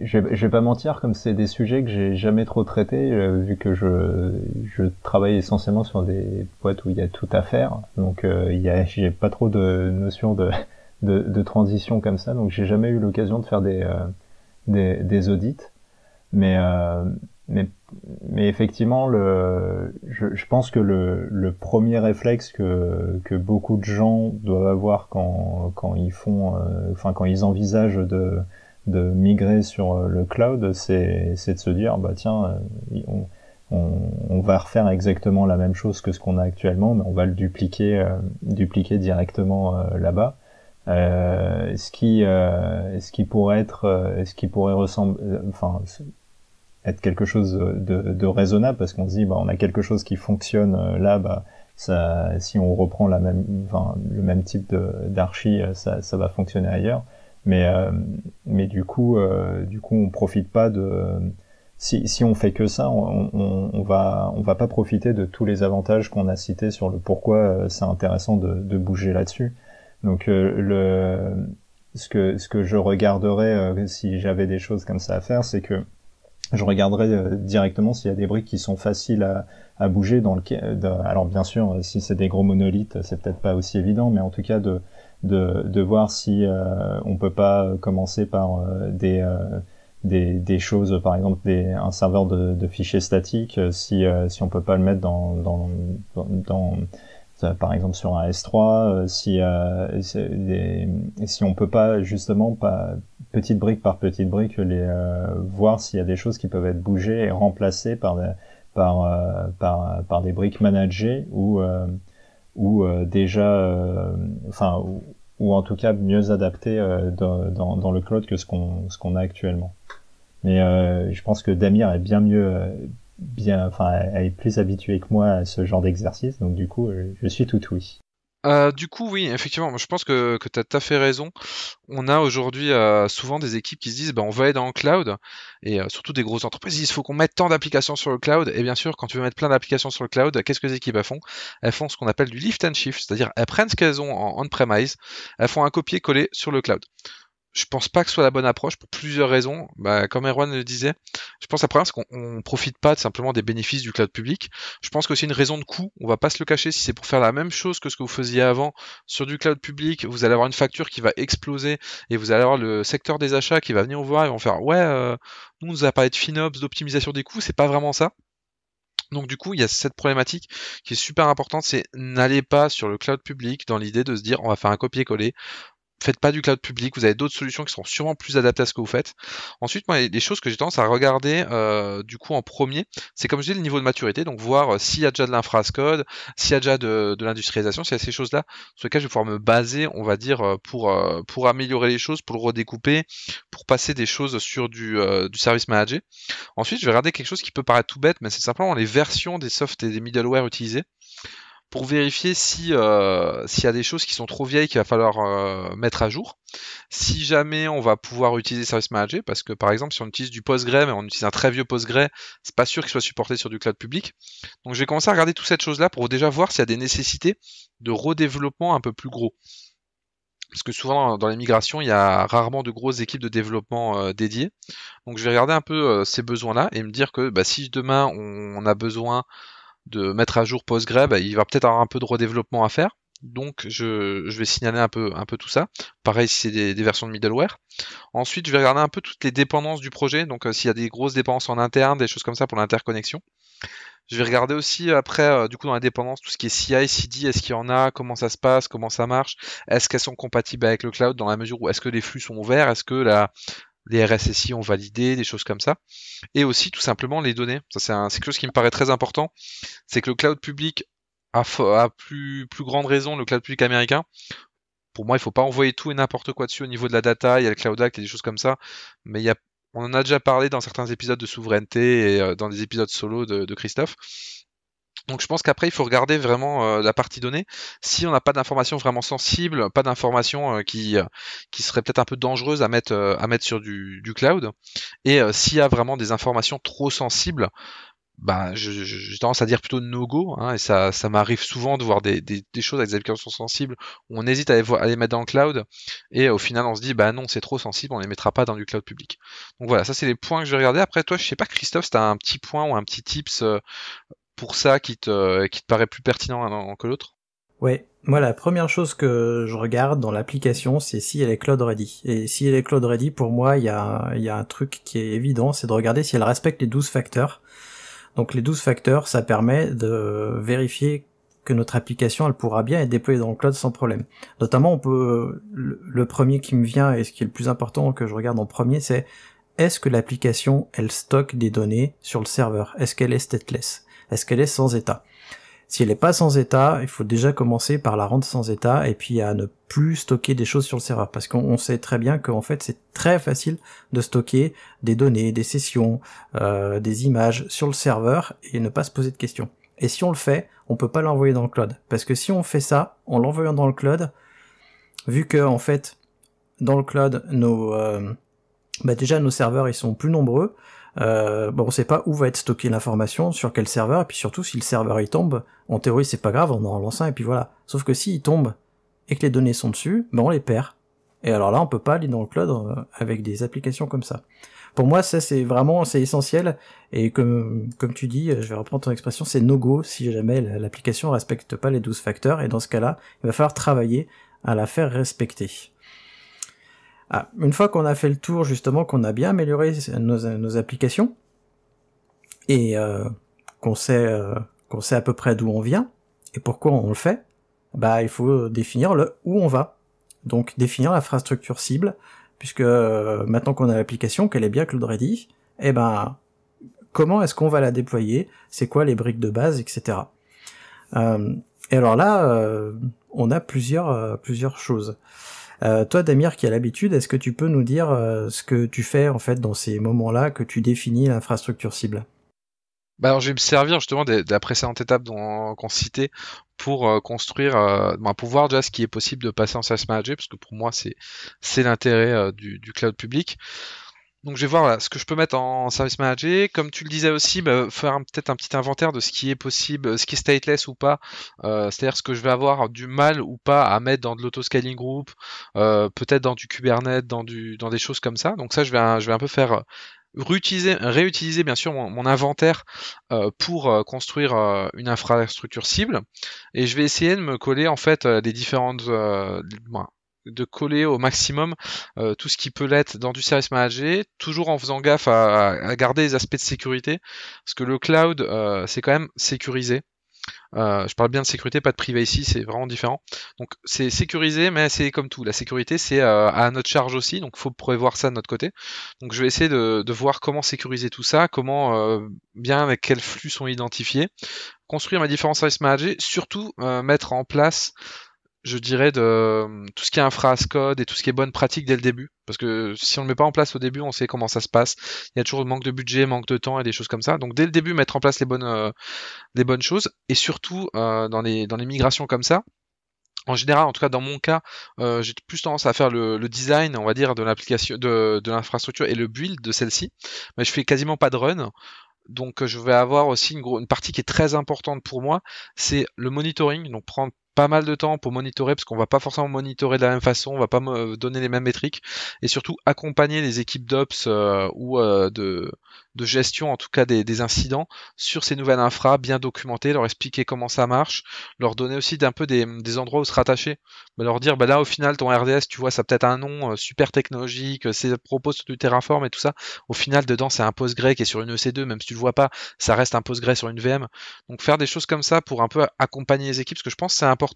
Je vais, vais pas mentir, comme c'est des sujets que j'ai jamais trop traités, vu que je, travaille essentiellement sur des boîtes où il y a tout à faire, donc il j'ai pas trop de notion de de, transition comme ça, donc j'ai jamais eu l'occasion de faire des, euh, des, audits. Euh, mais, mais, effectivement, le, je, pense que le, le premier réflexe que, que beaucoup de gens doivent avoir quand, quand ils font, euh, enfin quand ils envisagent de, de migrer sur le cloud, c'est, de se dire, bah tiens, on, va refaire exactement la même chose que ce qu'on a actuellement, mais on va le dupliquer, dupliquer directement là-bas. Euh, ce qui euh, ce qui pourrait être euh, ce qui pourrait ressembler enfin être quelque chose de, raisonnable parce qu'on se dit bah on a quelque chose qui fonctionne là bah si on reprend la même enfin, le même type d'archi ça, ça va fonctionner ailleurs mais mais du coup du coup on profite pas de si, si on fait que ça, on, ne va on va pas profiter de tous les avantages qu'on a cités sur le pourquoi c'est intéressant de bouger là-dessus. Donc euh, le ce que ce que je regarderais euh, si j'avais des choses comme ça à faire, c'est que je regarderais euh, directement s'il y a des briques qui sont faciles à, à bouger dans le alors bien sûr si c'est des gros monolithes c'est peut-être pas aussi évident mais en tout cas de de, de voir si euh, on peut pas commencer par des, des des, choses par exemple des, un serveur de, de fichiers statiques si si on peut pas le mettre dans dans, dans euh, par exemple sur un S3, euh, si, on euh, si on peut pas justement pas petite brique par petite brique les voir s'il y a des choses qui peuvent être bougées et remplacées par des, par, par, des briques managées ou ou déjà enfin ou en tout cas mieux adaptées dans, le cloud que ce qu'on ce a actuellement. Mais je pense que Damir est bien mieux bien, enfin, elle est plus habituée que moi à ce genre d'exercice, donc du coup, euh, je suis tout oui. Euh, du coup, oui, effectivement, je pense que, tu as tout fait raison. On a aujourd'hui euh, souvent des équipes qui se disent bah, on va aller dans le cloud, et surtout des grosses entreprises il faut qu'on mette tant d'applications sur le cloud. Et bien sûr, quand tu veux mettre plein d'applications sur le cloud, qu'est-ce que les équipes elles font Elles font ce qu'on appelle du lift and shift, c'est-à-dire elles prennent ce qu'elles ont en on-premise, elles font un copier-coller sur le cloud je pense pas que ce soit la bonne approche pour plusieurs raisons. Bah, comme Erwan le disait, je pense la première, c'est qu'on profite pas simplement des bénéfices du cloud public. Je pense que c'est une raison de coût. On va pas se le cacher. Si c'est pour faire la même chose que ce que vous faisiez avant sur du cloud public, vous allez avoir une facture qui va exploser et vous allez avoir le secteur des achats qui va venir vous voir et vont faire ouais, euh, nous on nous a parlé de FinOps, d'optimisation des coûts, c'est pas vraiment ça. Donc du coup, il y a cette problématique qui est super importante, c'est n'allez pas sur le cloud public dans l'idée de se dire on va faire un copier-coller faites pas du cloud public, vous avez d'autres solutions qui seront sûrement plus adaptées à ce que vous faites. Ensuite, moi, les choses que j'ai tendance à regarder euh, du coup en premier, c'est comme je dis le niveau de maturité, donc voir euh, s'il y a déjà de l'infrascode, s'il y a déjà de, l'industrialisation, s'il y a ces choses-là, sur lesquelles je vais pouvoir me baser, on va dire, euh, pour, pour améliorer les choses, pour le redécouper, pour passer des choses sur du, du service manager. Ensuite, je vais regarder quelque chose qui peut paraître tout bête, mais c'est simplement les versions des softs et des middleware utilisés pour vérifier si euh, s'il y a des choses qui sont trop vieilles qu'il va falloir euh, mettre à jour. Si jamais on va pouvoir utiliser Service Manager, parce que par exemple si on utilise du PostgreSQL mais on utilise un très vieux PostgreSQL, c'est pas sûr qu'il soit supporté sur du cloud public. Donc je vais commencer à regarder toutes ces choses là pour déjà voir s'il y a des nécessités de redéveloppement un peu plus gros. Parce que souvent dans les migrations, il y a rarement de grosses équipes de développement euh, dédiées. Donc je vais regarder un peu ces besoins-là et me dire que bah, si demain on a besoin de mettre à jour Postgre, bah, il va peut-être avoir un peu de redéveloppement à faire. Donc je, vais signaler un peu, un peu tout ça. Pareil si c'est des, versions de middleware. Ensuite, je vais regarder un peu toutes les dépendances du projet. Donc euh, s'il y a des grosses dépendances en interne, des choses comme ça pour l'interconnexion. Je vais regarder aussi euh, après, euh, du coup, dans la dépendance, tout ce qui est CI, CD, est-ce qu'il y en a, comment ça se passe, comment ça marche, est-ce qu'elles sont compatibles avec le cloud dans la mesure où est-ce que les flux sont ouverts, est-ce que la, les RSSI ont validé, des choses comme ça. Et aussi tout simplement les données. Ça c'est quelque chose qui me paraît très important. C'est que le cloud public a, plus, plus grande raison, le cloud public américain, pour moi, il faut pas envoyer tout et n'importe quoi dessus au niveau de la data. Il y a le Cloud Act et des choses comme ça. Mais il y a, on en a déjà parlé dans certains épisodes de souveraineté et euh, dans des épisodes solo de, de Christophe. Donc je pense qu'après il faut regarder vraiment euh, la partie donnée. Si on n'a pas d'informations vraiment sensibles, pas d'informations euh, qui, euh, qui seraient peut-être un peu dangereuses à mettre, à mettre sur du, cloud, et s'il y a vraiment des informations trop sensibles, bah, j'ai tendance à dire plutôt no go, hein, et ça, ça m'arrive souvent de voir des, choses avec des applications sensibles où on hésite à les, mettre dans le cloud, et au final on se dit bah non c'est trop sensible, on les mettra pas dans du cloud public. Donc voilà, ça c'est les points que je vais regarder. Après toi, je sais pas Christophe, si as un petit point ou un petit tips pour ça qui te, qui te paraît plus pertinent que l'autre Ouais, moi la première chose que je regarde dans l'application, c'est si elle est cloud ready. Et si elle est cloud ready, pour moi, il y a, y a un truc qui est évident, c'est de regarder si elle respecte les 12 facteurs. Donc les 12 facteurs, ça permet de vérifier que notre application, elle pourra bien être déployée dans le cloud sans problème. Notamment, on peut le premier qui me vient et ce qui est le plus important que je regarde en premier, c'est est-ce que l'application, elle stocke des données sur le serveur Est-ce qu'elle est stateless est-ce qu'elle est sans état si elle n'est pas sans état, il faut déjà commencer par la rendre sans état et puis à ne plus stocker des choses sur le serveur. Parce qu'on sait très bien qu'en fait c'est très facile de stocker des données, des sessions, euh, des images sur le serveur et ne pas se poser de questions. Et si on le fait, on peut pas l'envoyer dans le cloud. Parce que si on fait ça, en l'envoyant dans le cloud, vu que en fait dans le cloud, nos, euh, bah, déjà nos serveurs ils sont plus nombreux, euh, bon, on sait pas où va être stockée l'information, sur quel serveur, et puis surtout si le serveur il tombe, en théorie c'est pas grave, on en relance un et puis voilà. Sauf que si s'il tombe et que les données sont dessus, ben on les perd. Et alors là, on peut pas aller dans le cloud euh, avec des applications comme ça. Pour moi, ça c'est vraiment c'est essentiel. Et comme comme tu dis, je vais reprendre ton expression, c'est no go si jamais l'application respecte pas les 12 facteurs. Et dans ce cas-là, il va falloir travailler à la faire respecter. Ah, une fois qu'on a fait le tour, justement, qu'on a bien amélioré nos, applications et euh, qu'on sait, euh, sait à peu près d'où on vient et pourquoi on le fait, bah, il faut définir le où on va. Donc définir l'infrastructure cible, puisque euh, maintenant qu'on a l'application, qu'elle est bien Cloud Ready, eh ben, comment est-ce qu'on va la déployer C'est quoi les briques de base, etc. et alors là, on a plusieurs, plusieurs choses. Euh, toi, Damir, qui a l'habitude, est-ce que tu peux nous dire euh, ce que tu fais en fait dans ces moments-là que tu définis l'infrastructure cible bah, alors je vais me servir justement de, la précédente étape qu'on citait pour euh, construire, euh, pour voir déjà ce qui est possible de passer en SaaS manager, parce que pour moi c'est l'intérêt du, du, cloud public. Donc je vais voir ce que je peux mettre en service manager. Comme tu le disais aussi, bah, faire peut-être un petit inventaire de ce qui est possible, ce qui est stateless ou pas. Euh, C'est-à-dire ce que je vais avoir du mal ou pas à mettre dans de l'autoscaling group, euh, peut-être dans du Kubernetes, dans, du, dans des choses comme ça. Donc ça, je vais, un, je vais un peu faire euh, réutiliser, réutiliser bien sûr mon, inventaire euh, pour construire une infrastructure cible et je vais essayer de me coller en fait des différentes de coller au maximum euh, tout ce qui peut l'être dans du service manager, toujours en faisant gaffe à, garder les aspects de sécurité, parce que le cloud, euh, c'est quand même sécurisé. Euh, je parle bien de sécurité, pas de privacy, c'est vraiment différent. Donc c'est sécurisé, mais c'est comme tout. La sécurité, c'est à notre charge aussi, donc faut prévoir ça de notre côté. Donc je vais essayer de, voir comment sécuriser tout ça, comment bien avec quels flux sont identifiés, construire ma différence service manager, surtout mettre en place je dirais, de tout ce qui est infra-code et tout ce qui est bonne pratique dès le début. Parce que si on ne le met pas en place au début, on sait comment ça se passe. Il y a toujours manque de budget, manque de temps et des choses comme ça. Donc dès le début, mettre en place les bonnes, euh, les bonnes choses. Et surtout, euh, dans, les, dans les migrations comme ça, en général, en tout cas dans mon cas, euh, j'ai plus tendance à faire le, design, on va dire, de l'application, de, de l'infrastructure et le build de celle-ci. Mais je fais quasiment pas de run. Donc je vais avoir aussi une, grosse une partie qui est très importante pour moi, c'est le monitoring, donc prendre mal de temps pour monitorer parce qu'on va pas forcément monitorer de la même façon, on va pas me euh, donner les mêmes métriques et surtout accompagner les équipes d'ops euh, ou euh, de, de gestion en tout cas des, incidents sur ces nouvelles infra bien documentées, leur expliquer comment ça marche, leur donner aussi d'un peu des, endroits où se rattacher, mais leur dire bah là au final ton RDS tu vois ça peut-être un nom super technologique, c'est propos sur du Terraform et tout ça, au final dedans c'est un post qui est sur une EC2 même si tu le vois pas, ça reste un Postgre sur une VM. Donc faire des choses comme ça pour un peu accompagner les équipes parce que je pense c'est important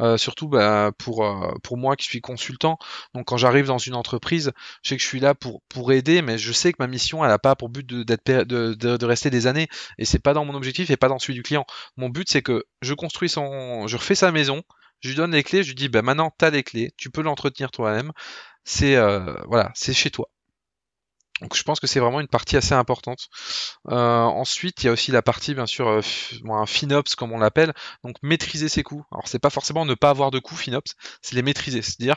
euh, surtout bah, pour, euh, pour moi qui suis consultant. Donc quand j'arrive dans une entreprise, je sais que je suis là pour, pour aider, mais je sais que ma mission, elle n'a pas pour but de, de, rester des années, et c'est pas dans mon objectif et pas dans celui du client. Mon but, c'est que je construis son, je refais sa maison, je lui donne les clés, je lui dis, bah maintenant, tu as les clés, tu peux l'entretenir toi-même, c'est euh, voilà, c'est chez toi. Donc je pense que c'est vraiment une partie assez importante. Euh, ensuite, il y a aussi la partie bien sûr euh, un FinOps comme on l'appelle, donc maîtriser ses coûts. Alors c'est pas forcément ne pas avoir de coûts FinOps, c'est les maîtriser, c'est-à-dire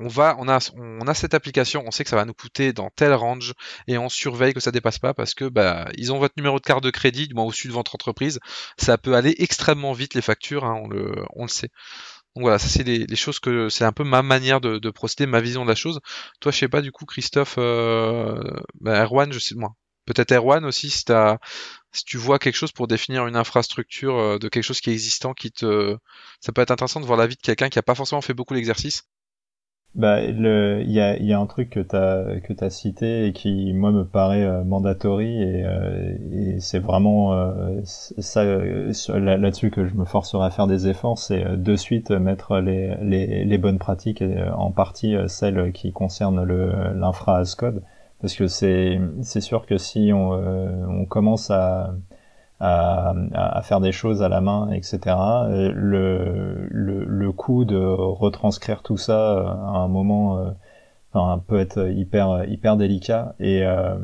on va, on a, on a cette application, on sait que ça va nous coûter dans tel range et on surveille que ça dépasse pas parce que bah ils ont votre numéro de carte de crédit, au-dessus de votre entreprise, ça peut aller extrêmement vite les factures, hein, on le, on le sait. Donc voilà, ça c'est les, choses que c'est un peu ma manière de, procéder, ma vision de la chose. Toi, je sais pas du coup, Christophe, euh, bah, Erwan, je sais moi. Peut-être Erwan aussi, si, tu vois quelque chose pour définir une infrastructure euh, de quelque chose qui est existant, qui te, ça peut être intéressant de voir la vie de quelqu'un qui a pas forcément fait beaucoup l'exercice bah, il y a, un truc que t'as que t'as cité et qui moi me paraît mandatorie, euh, mandatory euh, et, c'est vraiment euh, ça là-dessus que je me forcerai à faire des efforts, c'est de suite mettre les, les, bonnes pratiques en partie celles qui concernent le l'infra code parce que c'est c'est sûr que si on on commence à à, faire des choses à la main, etc. Le, coût de retranscrire tout ça euh, à un moment euh, peut être hyper, hyper délicat. Et, euh,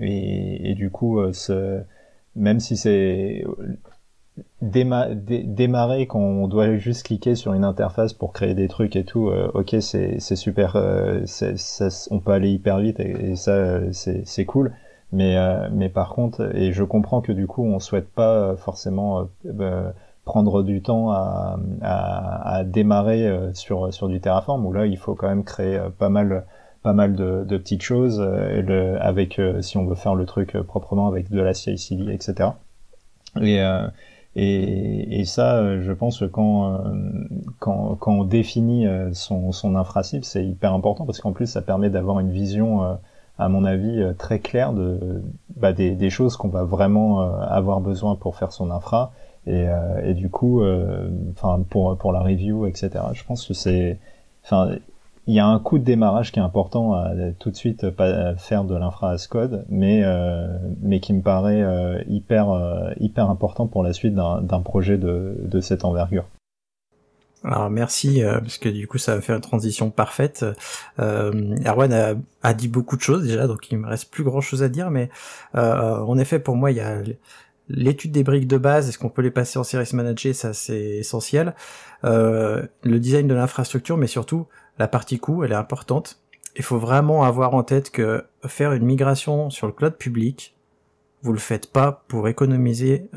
et, du coup, même si c'est démarrer quand on doit juste cliquer sur une interface pour créer des trucs et tout, ok c'est super, on peut aller hyper vite et, ça c'est cool. Mais, euh, mais par contre, et je comprends que du coup, on souhaite pas euh, forcément euh, bah, prendre du temps à, à, à démarrer euh, sur, sur du Terraform, où là, il faut quand même créer pas mal pas mal de, de petites choses le, avec si on veut faire le truc proprement avec de la ci etc et et, et, ça, je pense que quand, quand, quand on définit son, son infracible, c'est hyper important parce qu'en plus, ça permet d'avoir une vision à mon avis, euh, très clair de bah, des, des, choses qu'on va vraiment euh, avoir besoin pour faire son infra. Et, euh, et du coup, enfin pour pour la review, etc. Je pense que c'est, enfin, il y a un coup de démarrage qui est important à, tout de suite pas faire de l'infra as code, mais mais qui me paraît hyper hyper important pour la suite d'un projet de de cette envergure. Alors merci, euh, parce que du coup ça va faire une transition parfaite. Euh, Erwan a, dit beaucoup de choses déjà, donc il me reste plus grand chose à dire, mais euh, en effet pour moi il y a l'étude des briques de base, est-ce qu'on peut les passer en service manager, ça c'est essentiel. Euh, le design de l'infrastructure, mais surtout la partie coût, elle est importante. Il faut vraiment avoir en tête que faire une migration sur le cloud public, vous le faites pas pour économiser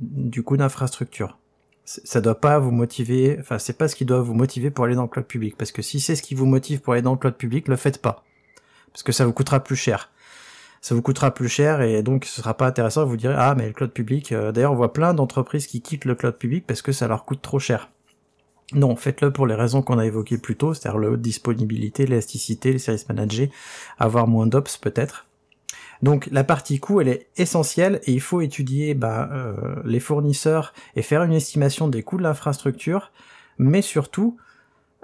du coût d'infrastructure ça doit pas vous motiver, enfin c'est pas ce qui doit vous motiver pour aller dans le cloud public, parce que si c'est ce qui vous motive pour aller dans le cloud public, le faites pas, parce que ça vous coûtera plus cher. Ça vous coûtera plus cher et donc ce sera pas intéressant. Vous dire, ah mais le cloud public. Euh, d'ailleurs on voit plein d'entreprises qui quittent le cloud public parce que ça leur coûte trop cher. Non, faites-le pour les raisons qu'on a évoquées plus tôt, c'est-à-dire la disponibilité, l'élasticité, les services managés, avoir moins d'ops peut-être, donc la partie coût, elle est essentielle et il faut étudier bah, euh, les fournisseurs et faire une estimation des coûts de l'infrastructure, mais surtout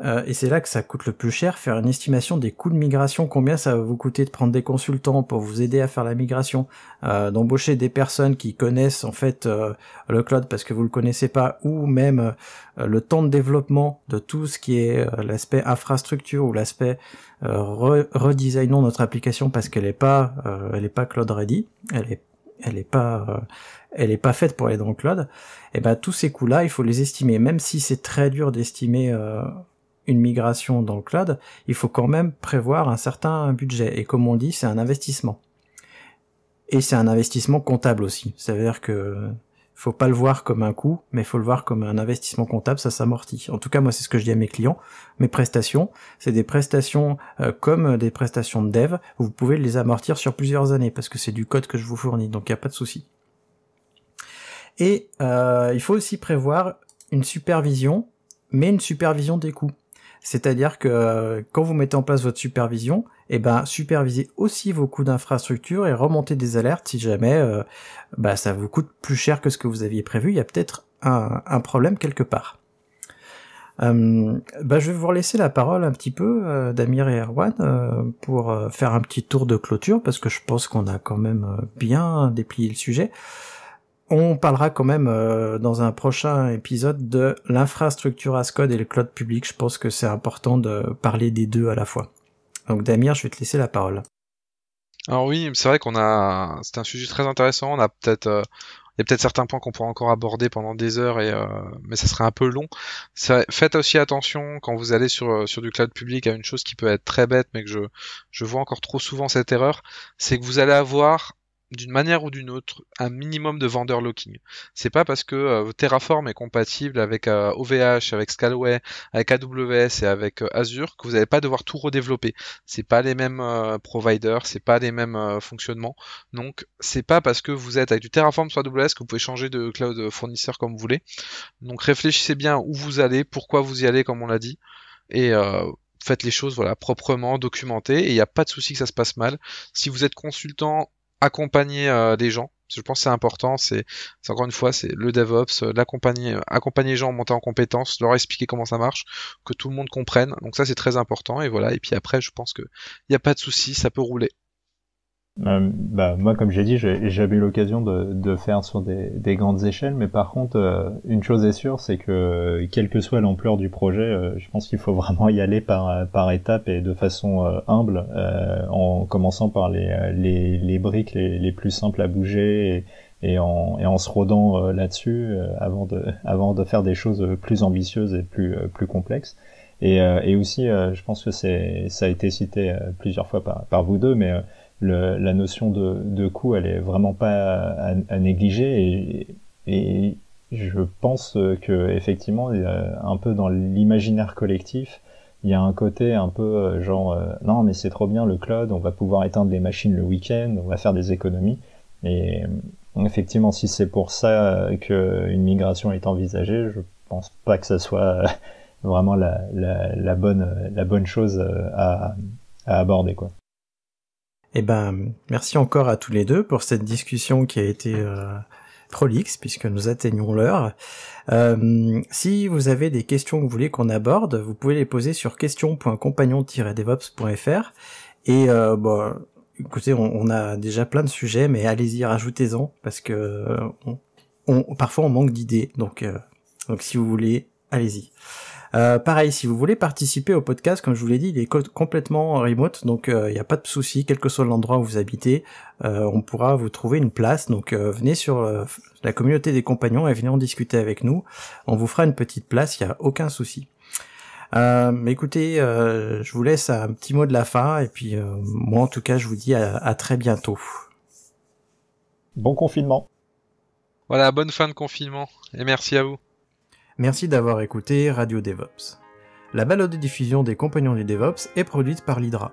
euh, et c'est là que ça coûte le plus cher, faire une estimation des coûts de migration, combien ça va vous coûter de prendre des consultants pour vous aider à faire la migration, euh, d'embaucher des personnes qui connaissent en fait euh, le cloud parce que vous le connaissez pas, ou même le temps de développement de tout ce qui est l'aspect infrastructure ou l'aspect re redesignons notre application parce qu'elle est pas, elle est pas cloud ready, elle est elle est pas elle est pas faite pour aller dans le cloud et eh ben tous ces coûts là il faut les estimer même si c'est très dur d'estimer euh, une migration dans le cloud, il faut quand même prévoir un certain budget. Et comme on dit, c'est un investissement. Et c'est un investissement comptable aussi. C'est-à-dire que faut pas le voir comme un coût, mais faut le voir comme un investissement comptable, ça s'amortit. En tout cas, moi, c'est ce que je dis à mes clients. Mes prestations, c'est des prestations euh, comme des prestations de dev. Vous pouvez les amortir sur plusieurs années parce que c'est du code que je vous fournis, donc il n'y a pas de souci. Et euh, il faut aussi prévoir une supervision, mais une supervision des coûts. C'est-à-dire que euh, quand vous mettez en place votre supervision, eh ben, supervisez aussi vos coûts d'infrastructure et remontez des alertes si jamais euh, bah, ça vous coûte plus cher que ce que vous aviez prévu. Il y a peut-être un, problème quelque part. Euh, bah, je vais vous laisser la parole un petit peu, Damir et Erwan, pour faire un petit tour de clôture, parce que je pense qu'on a quand même bien déplié le sujet. On parlera quand même euh, dans un prochain épisode de l'infrastructure as code et le cloud public. Je pense que c'est important de parler des deux à la fois. Donc Damir, je vais te laisser la parole. Alors oui, c'est vrai qu'on a, c'est un sujet très intéressant. On a peut-être, euh, il y a peut-être certains points qu'on pourra encore aborder pendant des heures, et, euh, mais ça serait un peu long. Faites aussi attention quand vous allez sur, sur du cloud public à une chose qui peut être très bête, mais que je, je vois encore trop souvent cette erreur, c'est que vous allez avoir d'une manière ou d'une autre un minimum de vendeur locking. C'est pas parce que euh, Terraform est compatible avec OVH, euh, avec Scalway, avec AWS et avec euh, Azure que vous n'allez pas devoir tout redévelopper. C'est pas les mêmes providers, c'est pas les mêmes fonctionnements. Donc c'est pas parce que vous êtes avec du Terraform sur AWS que vous pouvez changer de cloud fournisseur comme vous voulez. Donc réfléchissez bien où vous allez, pourquoi vous y allez comme on l'a dit et faites les choses voilà proprement documentées et il n'y a pas de souci que ça se passe mal. Si vous êtes consultant accompagner les euh, des gens. Je pense que c'est important, c'est encore une fois, c'est le DevOps, euh, l'accompagner, euh, accompagner les gens en montant en compétences, leur expliquer comment ça marche, que tout le monde comprenne. Donc ça c'est très important et voilà. Et puis après, je pense que il n'y a pas de souci, ça peut rouler. Euh, bah, moi, comme j'ai dit, j'ai jamais eu l'occasion de, de, faire sur des, des, grandes échelles, mais par contre, euh, une chose est sûre, c'est que euh, quelle que soit l'ampleur du projet, je pense qu'il faut vraiment y aller par, par étapes et de façon humble, en commençant par les, les, les briques les, plus simples à bouger et, et, en, et en, se rodant là-dessus avant, de, avant de faire des choses plus ambitieuses et plus, plus complexes. Et, et aussi, je pense que c'est ça a été cité plusieurs fois par, par vous deux, mais le, la notion de, coût, elle est vraiment pas à, à négliger. Et, et, je pense que effectivement, un peu dans l'imaginaire collectif, il y a un côté un peu euh, genre euh, non mais c'est trop bien le cloud, on va pouvoir éteindre les machines le week-end, on va faire des économies. Et euh, effectivement, si c'est pour ça que une migration est envisagée, je pense pas que ça soit vraiment la, la, la bonne la bonne chose à, à aborder quoi. Eh ben, merci encore à tous les deux pour cette discussion qui a été euh, prolixe puisque nous atteignons l'heure. Euh, si vous avez des questions que vous voulez qu'on aborde, vous pouvez les poser sur question.compagnon-devops.fr et euh, bon, écoutez, on, a déjà plein de sujets, mais allez-y, rajoutez-en parce que parfois on manque d'idées. Donc, donc si vous voulez, allez-y. Euh, pareil, si vous voulez participer au podcast, comme je vous l'ai dit, il est complètement remote, donc euh, il n'y a pas de souci, quel que soit l'endroit où vous habitez, euh, on pourra vous trouver une place. Donc venez sur la communauté des compagnons et venez en discuter avec nous. On vous fera une petite place, il n'y a aucun souci. Mais écoutez, je vous laisse un petit mot de la fin, et puis moi en tout cas, je vous dis à très bientôt. Bon confinement. Voilà, bonne fin de confinement, et merci à vous. Merci d'avoir écouté Radio DevOps. La balade de diffusion des Compagnons du DevOps est produite par l'Hydra.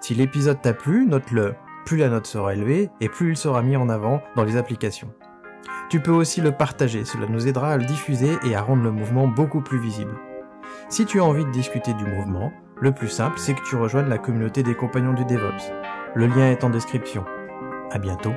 Si l'épisode t'a plu, note-le. Plus la note sera élevée et plus il sera mis en avant dans les applications. Tu peux aussi le partager, cela nous aidera à le diffuser et à rendre le mouvement beaucoup plus visible. Si tu as envie de discuter du mouvement, le plus simple c'est que tu rejoignes la communauté des compagnons du DevOps. Le lien est en description. À bientôt.